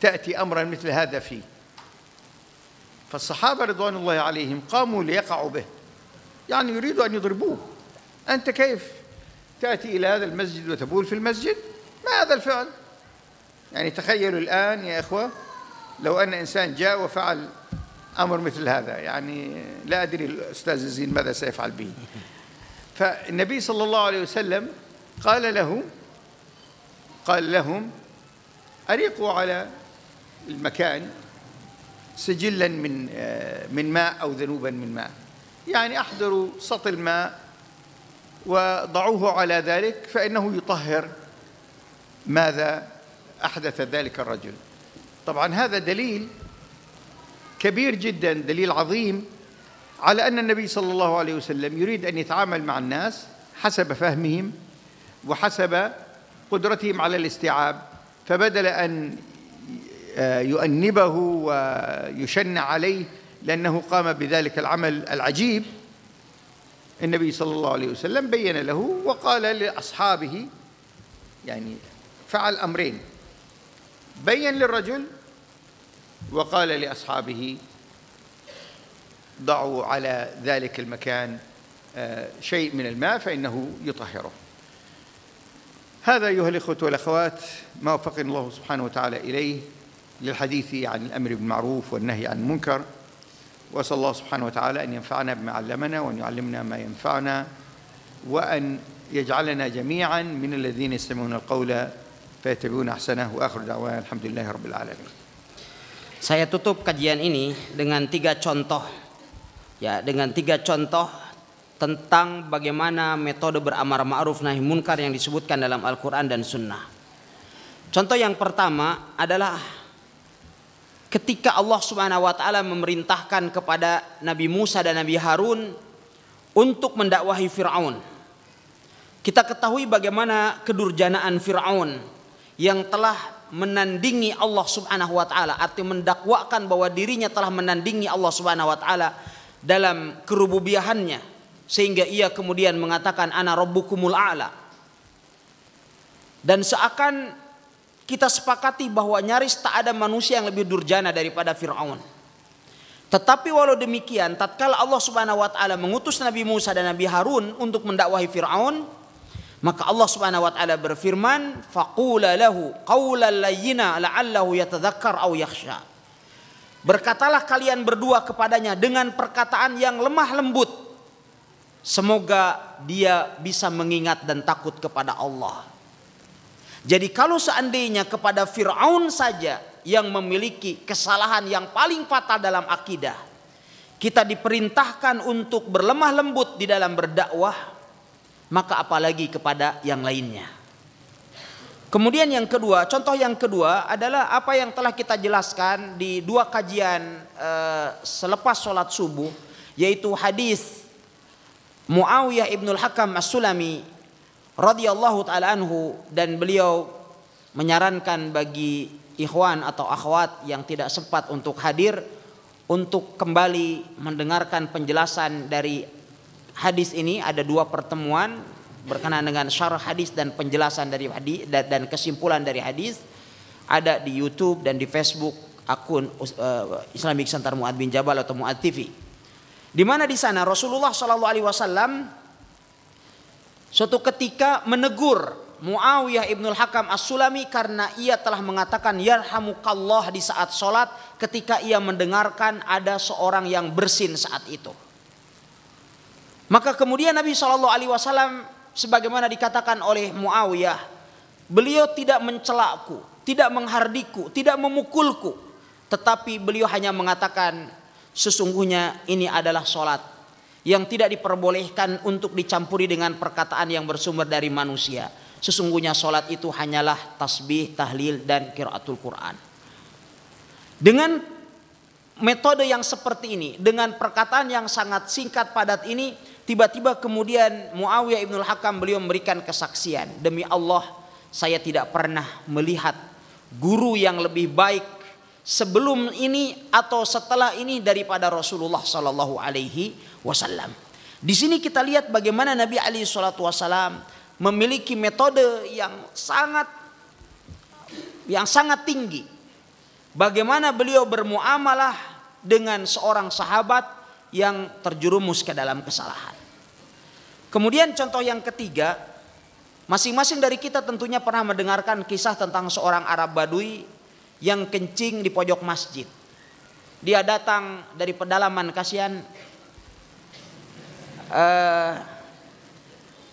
Speaker 1: تأتي أمرا مثل هذا فيه فالصحابة رضوان الله عليهم قاموا ليقعوا به يعني يريدوا أن يضربوه أنت كيف تأتي إلى هذا المسجد وتبول في المسجد ما هذا الفعل يعني تخيلوا الآن يا إخوة لو أن إنسان جاء وفعل أمر مثل هذا يعني لا أدري الأستاذ الزين ماذا سيفعل به *laughs* فالنبي صلى الله عليه وسلم قال له قال لهم أريقوا على المكان سجلا من آه، من ماء أو ذنوبا من ماء يعني أحضروا سطل ماء وضعوه على ذلك فإنه يطهر ماذا أحدث ذلك الرجل طبعا هذا دليل كبير جدا دليل عظيم على أن النبي صلى الله عليه وسلم يريد أن يتعامل مع الناس حسب فهمهم وحسب قدرتهم على الاستيعاب فبدل أن يؤنبه ويشن عليه لأنه قام بذلك العمل العجيب النبي صلى الله عليه وسلم بين له وقال لأصحابه يعني فعل أمرين بين للرجل وقال لأصحابه ضعوا على ذلك المكان آه، شيء من الماء فإنه يطهره هذا أيها الإخوة والأخوات ما وفقنا الله سبحانه وتعالى إليه للحديث عن الأمر بالمعروف والنهي عن المنكر وأسأل الله سبحانه وتعالى أن ينفعنا بما علمنا وأن يعلمنا ما ينفعنا وأن يجعلنا جميعا من الذين
Speaker 2: يستمعون القول فيتبعون أحسنه وآخر دعوانا الحمد لله رب العالمين Saya tutup kajian ini dengan tiga contoh ya dengan tiga contoh tentang bagaimana metode beramar ma'ruf nahi munkar yang disebutkan dalam Al-Qur'an dan Sunnah. Contoh yang pertama adalah ketika Allah Subhanahu wa taala memerintahkan kepada Nabi Musa dan Nabi Harun untuk mendakwahi Firaun. Kita ketahui bagaimana kedurjanaan Firaun yang telah menandingi Allah Subhanahu wa taala atau mendakwakan bahwa dirinya telah menandingi Allah Subhanahu wa taala dalam kerububiahannya sehingga ia kemudian mengatakan ana rabbukumul a'la. Dan seakan kita sepakati bahwa nyaris tak ada manusia yang lebih durjana daripada Fir'aun. Tetapi walau demikian, tatkala Allah Subhanahu wa taala mengutus Nabi Musa dan Nabi Harun untuk mendakwahi Firaun, maka Allah Subhanahu wa taala berfirman, "Faqula lahu qawlan layyina la'allahu yatadhakkar aw yakhsha." Berkatalah kalian berdua kepadanya dengan perkataan yang lemah lembut. Semoga dia bisa mengingat dan takut kepada Allah. Jadi kalau seandainya kepada Fir'aun saja yang memiliki kesalahan yang paling fatal dalam akidah. Kita diperintahkan untuk berlemah lembut di dalam berdakwah. Maka apalagi kepada yang lainnya. Kemudian yang kedua, contoh yang kedua adalah apa yang telah kita jelaskan di dua kajian e, selepas sholat subuh. Yaitu hadis Muawiyah ibnul Hakam As-Sulami radhiyallahu taala anhu dan beliau menyarankan bagi ikhwan atau akhwat yang tidak sempat untuk hadir untuk kembali mendengarkan penjelasan dari hadis ini ada dua pertemuan berkenaan dengan syarah hadis dan penjelasan dari hadis dan kesimpulan dari hadis ada di YouTube dan di Facebook akun uh, Islamic Center Muad bin Jabal atau Muad TV. Di mana di sana Rasulullah Shallallahu Alaihi Wasallam Suatu ketika menegur Muawiyah ibn al Hakam As-Sulami karena ia telah mengatakan yarhamukallah di saat sholat ketika ia mendengarkan ada seorang yang bersin saat itu. Maka kemudian Nabi Shallallahu Alaihi Wasallam sebagaimana dikatakan oleh Muawiyah, beliau tidak mencelakku, tidak menghardiku, tidak memukulku, tetapi beliau hanya mengatakan sesungguhnya ini adalah sholat yang tidak diperbolehkan untuk dicampuri dengan perkataan yang bersumber dari manusia. Sesungguhnya sholat itu hanyalah tasbih, tahlil, dan kiraatul Quran. Dengan metode yang seperti ini, dengan perkataan yang sangat singkat padat ini, tiba-tiba kemudian Muawiyah ibnul Hakam beliau memberikan kesaksian. Demi Allah saya tidak pernah melihat guru yang lebih baik sebelum ini atau setelah ini daripada Rasulullah Shallallahu Alaihi wasallam. Di sini kita lihat bagaimana Nabi Ali Shallallahu Wasallam memiliki metode yang sangat yang sangat tinggi. Bagaimana beliau bermuamalah dengan seorang sahabat yang terjerumus ke dalam kesalahan. Kemudian contoh yang ketiga, masing-masing dari kita tentunya pernah mendengarkan kisah tentang seorang Arab Badui yang kencing di pojok masjid. Dia datang dari pedalaman kasihan Eh,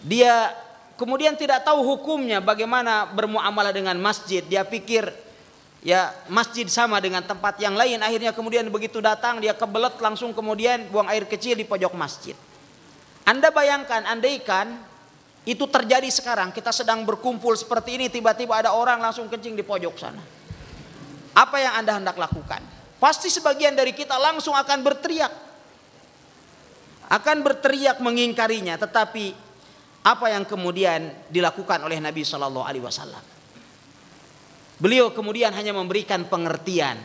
Speaker 2: dia kemudian tidak tahu hukumnya bagaimana bermuamalah dengan masjid. Dia pikir ya masjid sama dengan tempat yang lain. Akhirnya kemudian begitu datang dia kebelet langsung kemudian buang air kecil di pojok masjid. Anda bayangkan andaikan itu terjadi sekarang kita sedang berkumpul seperti ini tiba-tiba ada orang langsung kencing di pojok sana. Apa yang Anda hendak lakukan? Pasti sebagian dari kita langsung akan berteriak akan berteriak mengingkarinya tetapi apa yang kemudian dilakukan oleh Nabi Shallallahu Alaihi Wasallam beliau kemudian hanya memberikan pengertian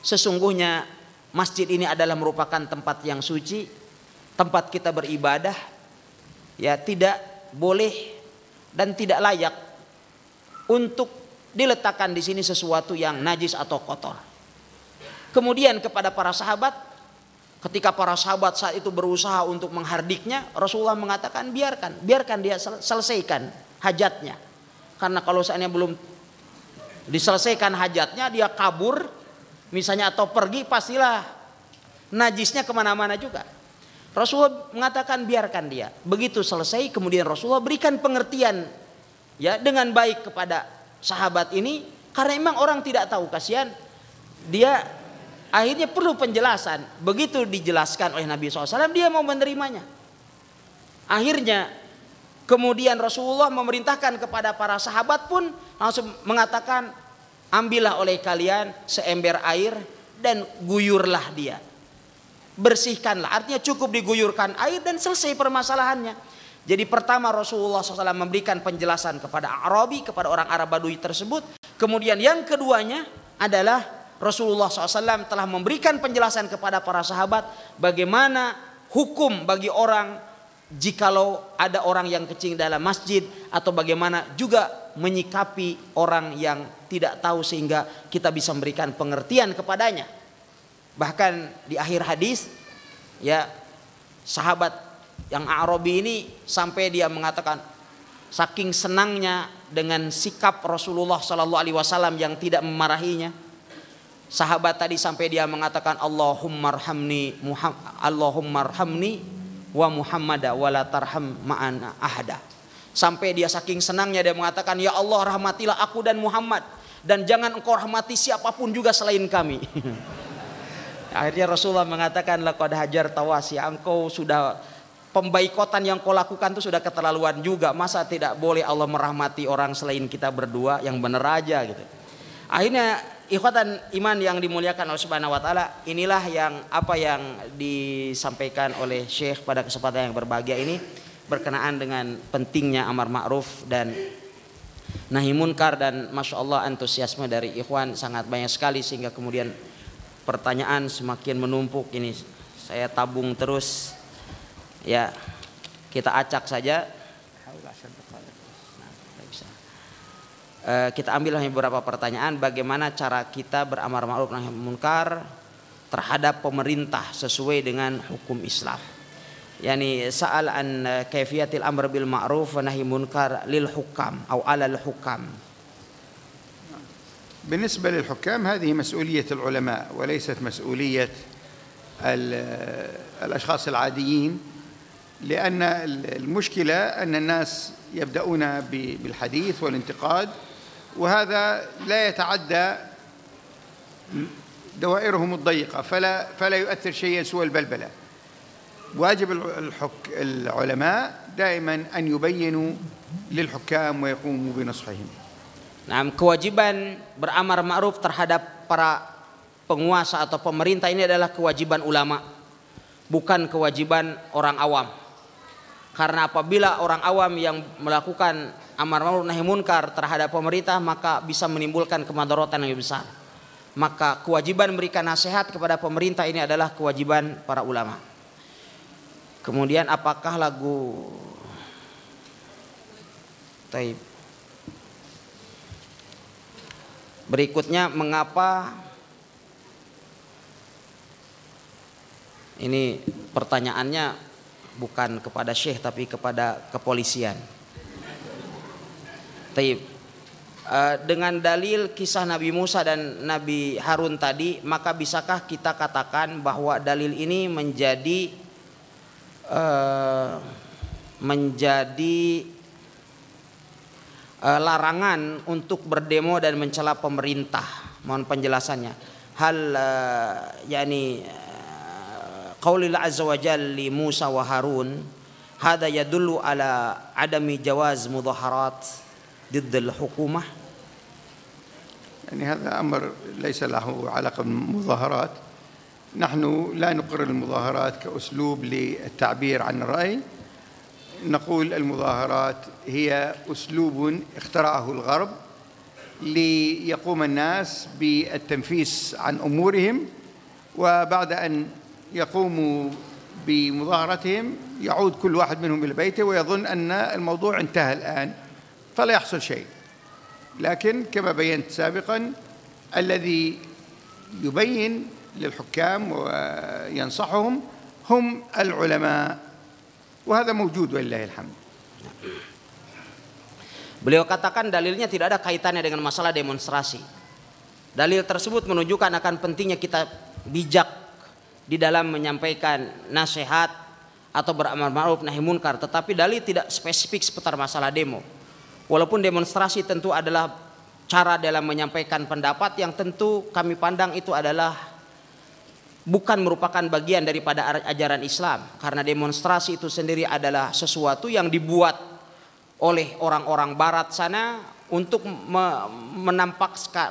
Speaker 2: sesungguhnya masjid ini adalah merupakan tempat yang suci tempat kita beribadah ya tidak boleh dan tidak layak untuk diletakkan di sini sesuatu yang najis atau kotor kemudian kepada para sahabat Ketika para sahabat saat itu berusaha untuk menghardiknya, Rasulullah mengatakan biarkan, biarkan dia selesaikan hajatnya. Karena kalau seandainya belum diselesaikan hajatnya, dia kabur, misalnya atau pergi, pastilah najisnya kemana-mana juga. Rasulullah mengatakan biarkan dia. Begitu selesai, kemudian Rasulullah berikan pengertian ya dengan baik kepada sahabat ini, karena memang orang tidak tahu kasihan dia Akhirnya perlu penjelasan. Begitu dijelaskan oleh Nabi SAW, dia mau menerimanya. Akhirnya, kemudian Rasulullah memerintahkan kepada para sahabat pun langsung mengatakan, ambillah oleh kalian seember air dan guyurlah dia. Bersihkanlah, artinya cukup diguyurkan air dan selesai permasalahannya. Jadi pertama Rasulullah SAW memberikan penjelasan kepada Arabi, kepada orang Arab Badui tersebut. Kemudian yang keduanya adalah Rasulullah SAW telah memberikan penjelasan kepada para sahabat bagaimana hukum bagi orang jikalau ada orang yang kencing dalam masjid atau bagaimana juga menyikapi orang yang tidak tahu sehingga kita bisa memberikan pengertian kepadanya. Bahkan di akhir hadis ya sahabat yang Arabi ini sampai dia mengatakan saking senangnya dengan sikap Rasulullah Shallallahu Alaihi Wasallam yang tidak memarahinya, Sahabat tadi sampai dia mengatakan Allahummarhamni Muhammad Allahummarhamni wa Muhammada wala tarham ma'ana ahada. Sampai dia saking senangnya dia mengatakan ya Allah rahmatilah aku dan Muhammad dan jangan engkau rahmati siapapun juga selain kami. *laughs* Akhirnya Rasulullah mengatakan laqad hajar tawasi engkau sudah pembaikotan yang kau lakukan itu sudah keterlaluan juga. Masa tidak boleh Allah merahmati orang selain kita berdua yang benar aja gitu. Akhirnya ikhwatan iman yang dimuliakan oleh Subhanahu wa taala, inilah yang apa yang disampaikan oleh Syekh pada kesempatan yang berbahagia ini berkenaan dengan pentingnya amar ma'ruf dan nahi munkar dan masya Allah antusiasme dari ikhwan sangat banyak sekali sehingga kemudian pertanyaan semakin menumpuk ini saya tabung terus ya kita acak saja kita ambil hanya beberapa pertanyaan bagaimana cara kita beramar ma'ruf nahi munkar terhadap pemerintah sesuai dengan hukum Islam. Yani sa'al an kaifiyatil amr bil ma'ruf wa nahi munkar lil hukam atau alal hukam.
Speaker 1: بالنسبة للحكام هذه مسؤولية العلماء وليست مسؤولية الأشخاص العاديين لأن المشكلة أن الناس يبدأون بالحديث والانتقاد وهذا لا يتعدى دوائرهم الضيقة فلا فلا يؤثر شيئا سوى البلبلة واجب الحك العلماء دائما أن يبينوا للحكام
Speaker 2: ويقوموا بنصحهم نعم كواجبان برأمر معروف terhadap para penguasa atau pemerintah ini adalah kewajiban ulama bukan kewajiban orang awam karena apabila orang awam yang melakukan amar ma'ruf nahi munkar terhadap pemerintah maka bisa menimbulkan kemadaratan yang besar. Maka kewajiban memberikan nasihat kepada pemerintah ini adalah kewajiban para ulama. Kemudian apakah lagu Taib. Berikutnya mengapa ini pertanyaannya bukan kepada Syekh tapi kepada kepolisian. Taib. Eh, dengan dalil kisah Nabi Musa dan Nabi Harun tadi, maka bisakah kita katakan bahwa dalil ini menjadi uh, menjadi uh, larangan untuk berdemo dan mencela pemerintah? Mohon penjelasannya. Hal uh, yakni qaulil azza wajalla li Musa wa Harun hada yadullu ala adami jawaz mudhaharat ضد الحكومة يعني هذا أمر ليس له
Speaker 1: علاقة بالمظاهرات نحن لا نقر المظاهرات كأسلوب للتعبير عن الرأي نقول المظاهرات هي أسلوب اخترعه الغرب ليقوم الناس بالتنفيس عن أمورهم وبعد أن يقوموا بمظاهرتهم يعود كل واحد منهم إلى بيته ويظن أن الموضوع انتهى الآن فلا يحصل شيء لكن كما بينت سابقا الذي يبين للحكام وينصحهم هم العلماء
Speaker 2: وهذا موجود ولله الحمد Beliau katakan dalilnya tidak ada kaitannya dengan masalah demonstrasi. Dalil tersebut menunjukkan akan pentingnya kita bijak di dalam menyampaikan nasihat atau beramal ma'ruf nahi munkar, tetapi dalil tidak spesifik seputar masalah demo. Walaupun demonstrasi tentu adalah cara dalam menyampaikan pendapat yang tentu kami pandang itu adalah bukan merupakan bagian daripada ajaran Islam karena demonstrasi itu sendiri adalah sesuatu yang dibuat oleh orang-orang barat sana untuk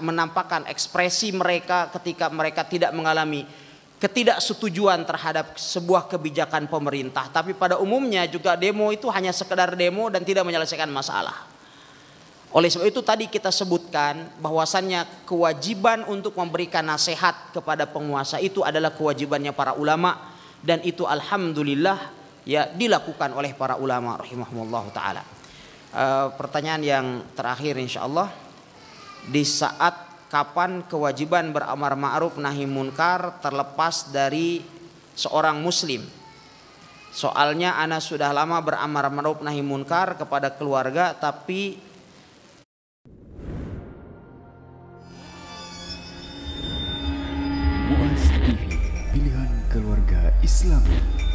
Speaker 2: menampakkan ekspresi mereka ketika mereka tidak mengalami ketidaksetujuan terhadap sebuah kebijakan pemerintah. Tapi pada umumnya juga demo itu hanya sekedar demo dan tidak menyelesaikan masalah. Oleh sebab itu tadi kita sebutkan bahwasannya kewajiban untuk memberikan nasihat kepada penguasa itu adalah kewajibannya para ulama dan itu alhamdulillah ya dilakukan oleh para ulama rahimahumullah taala. E, pertanyaan yang terakhir insyaallah di saat kapan kewajiban beramar ma'ruf nahi munkar terlepas dari seorang muslim? Soalnya ana sudah lama beramar ma'ruf nahi munkar kepada keluarga tapi
Speaker 1: Islam.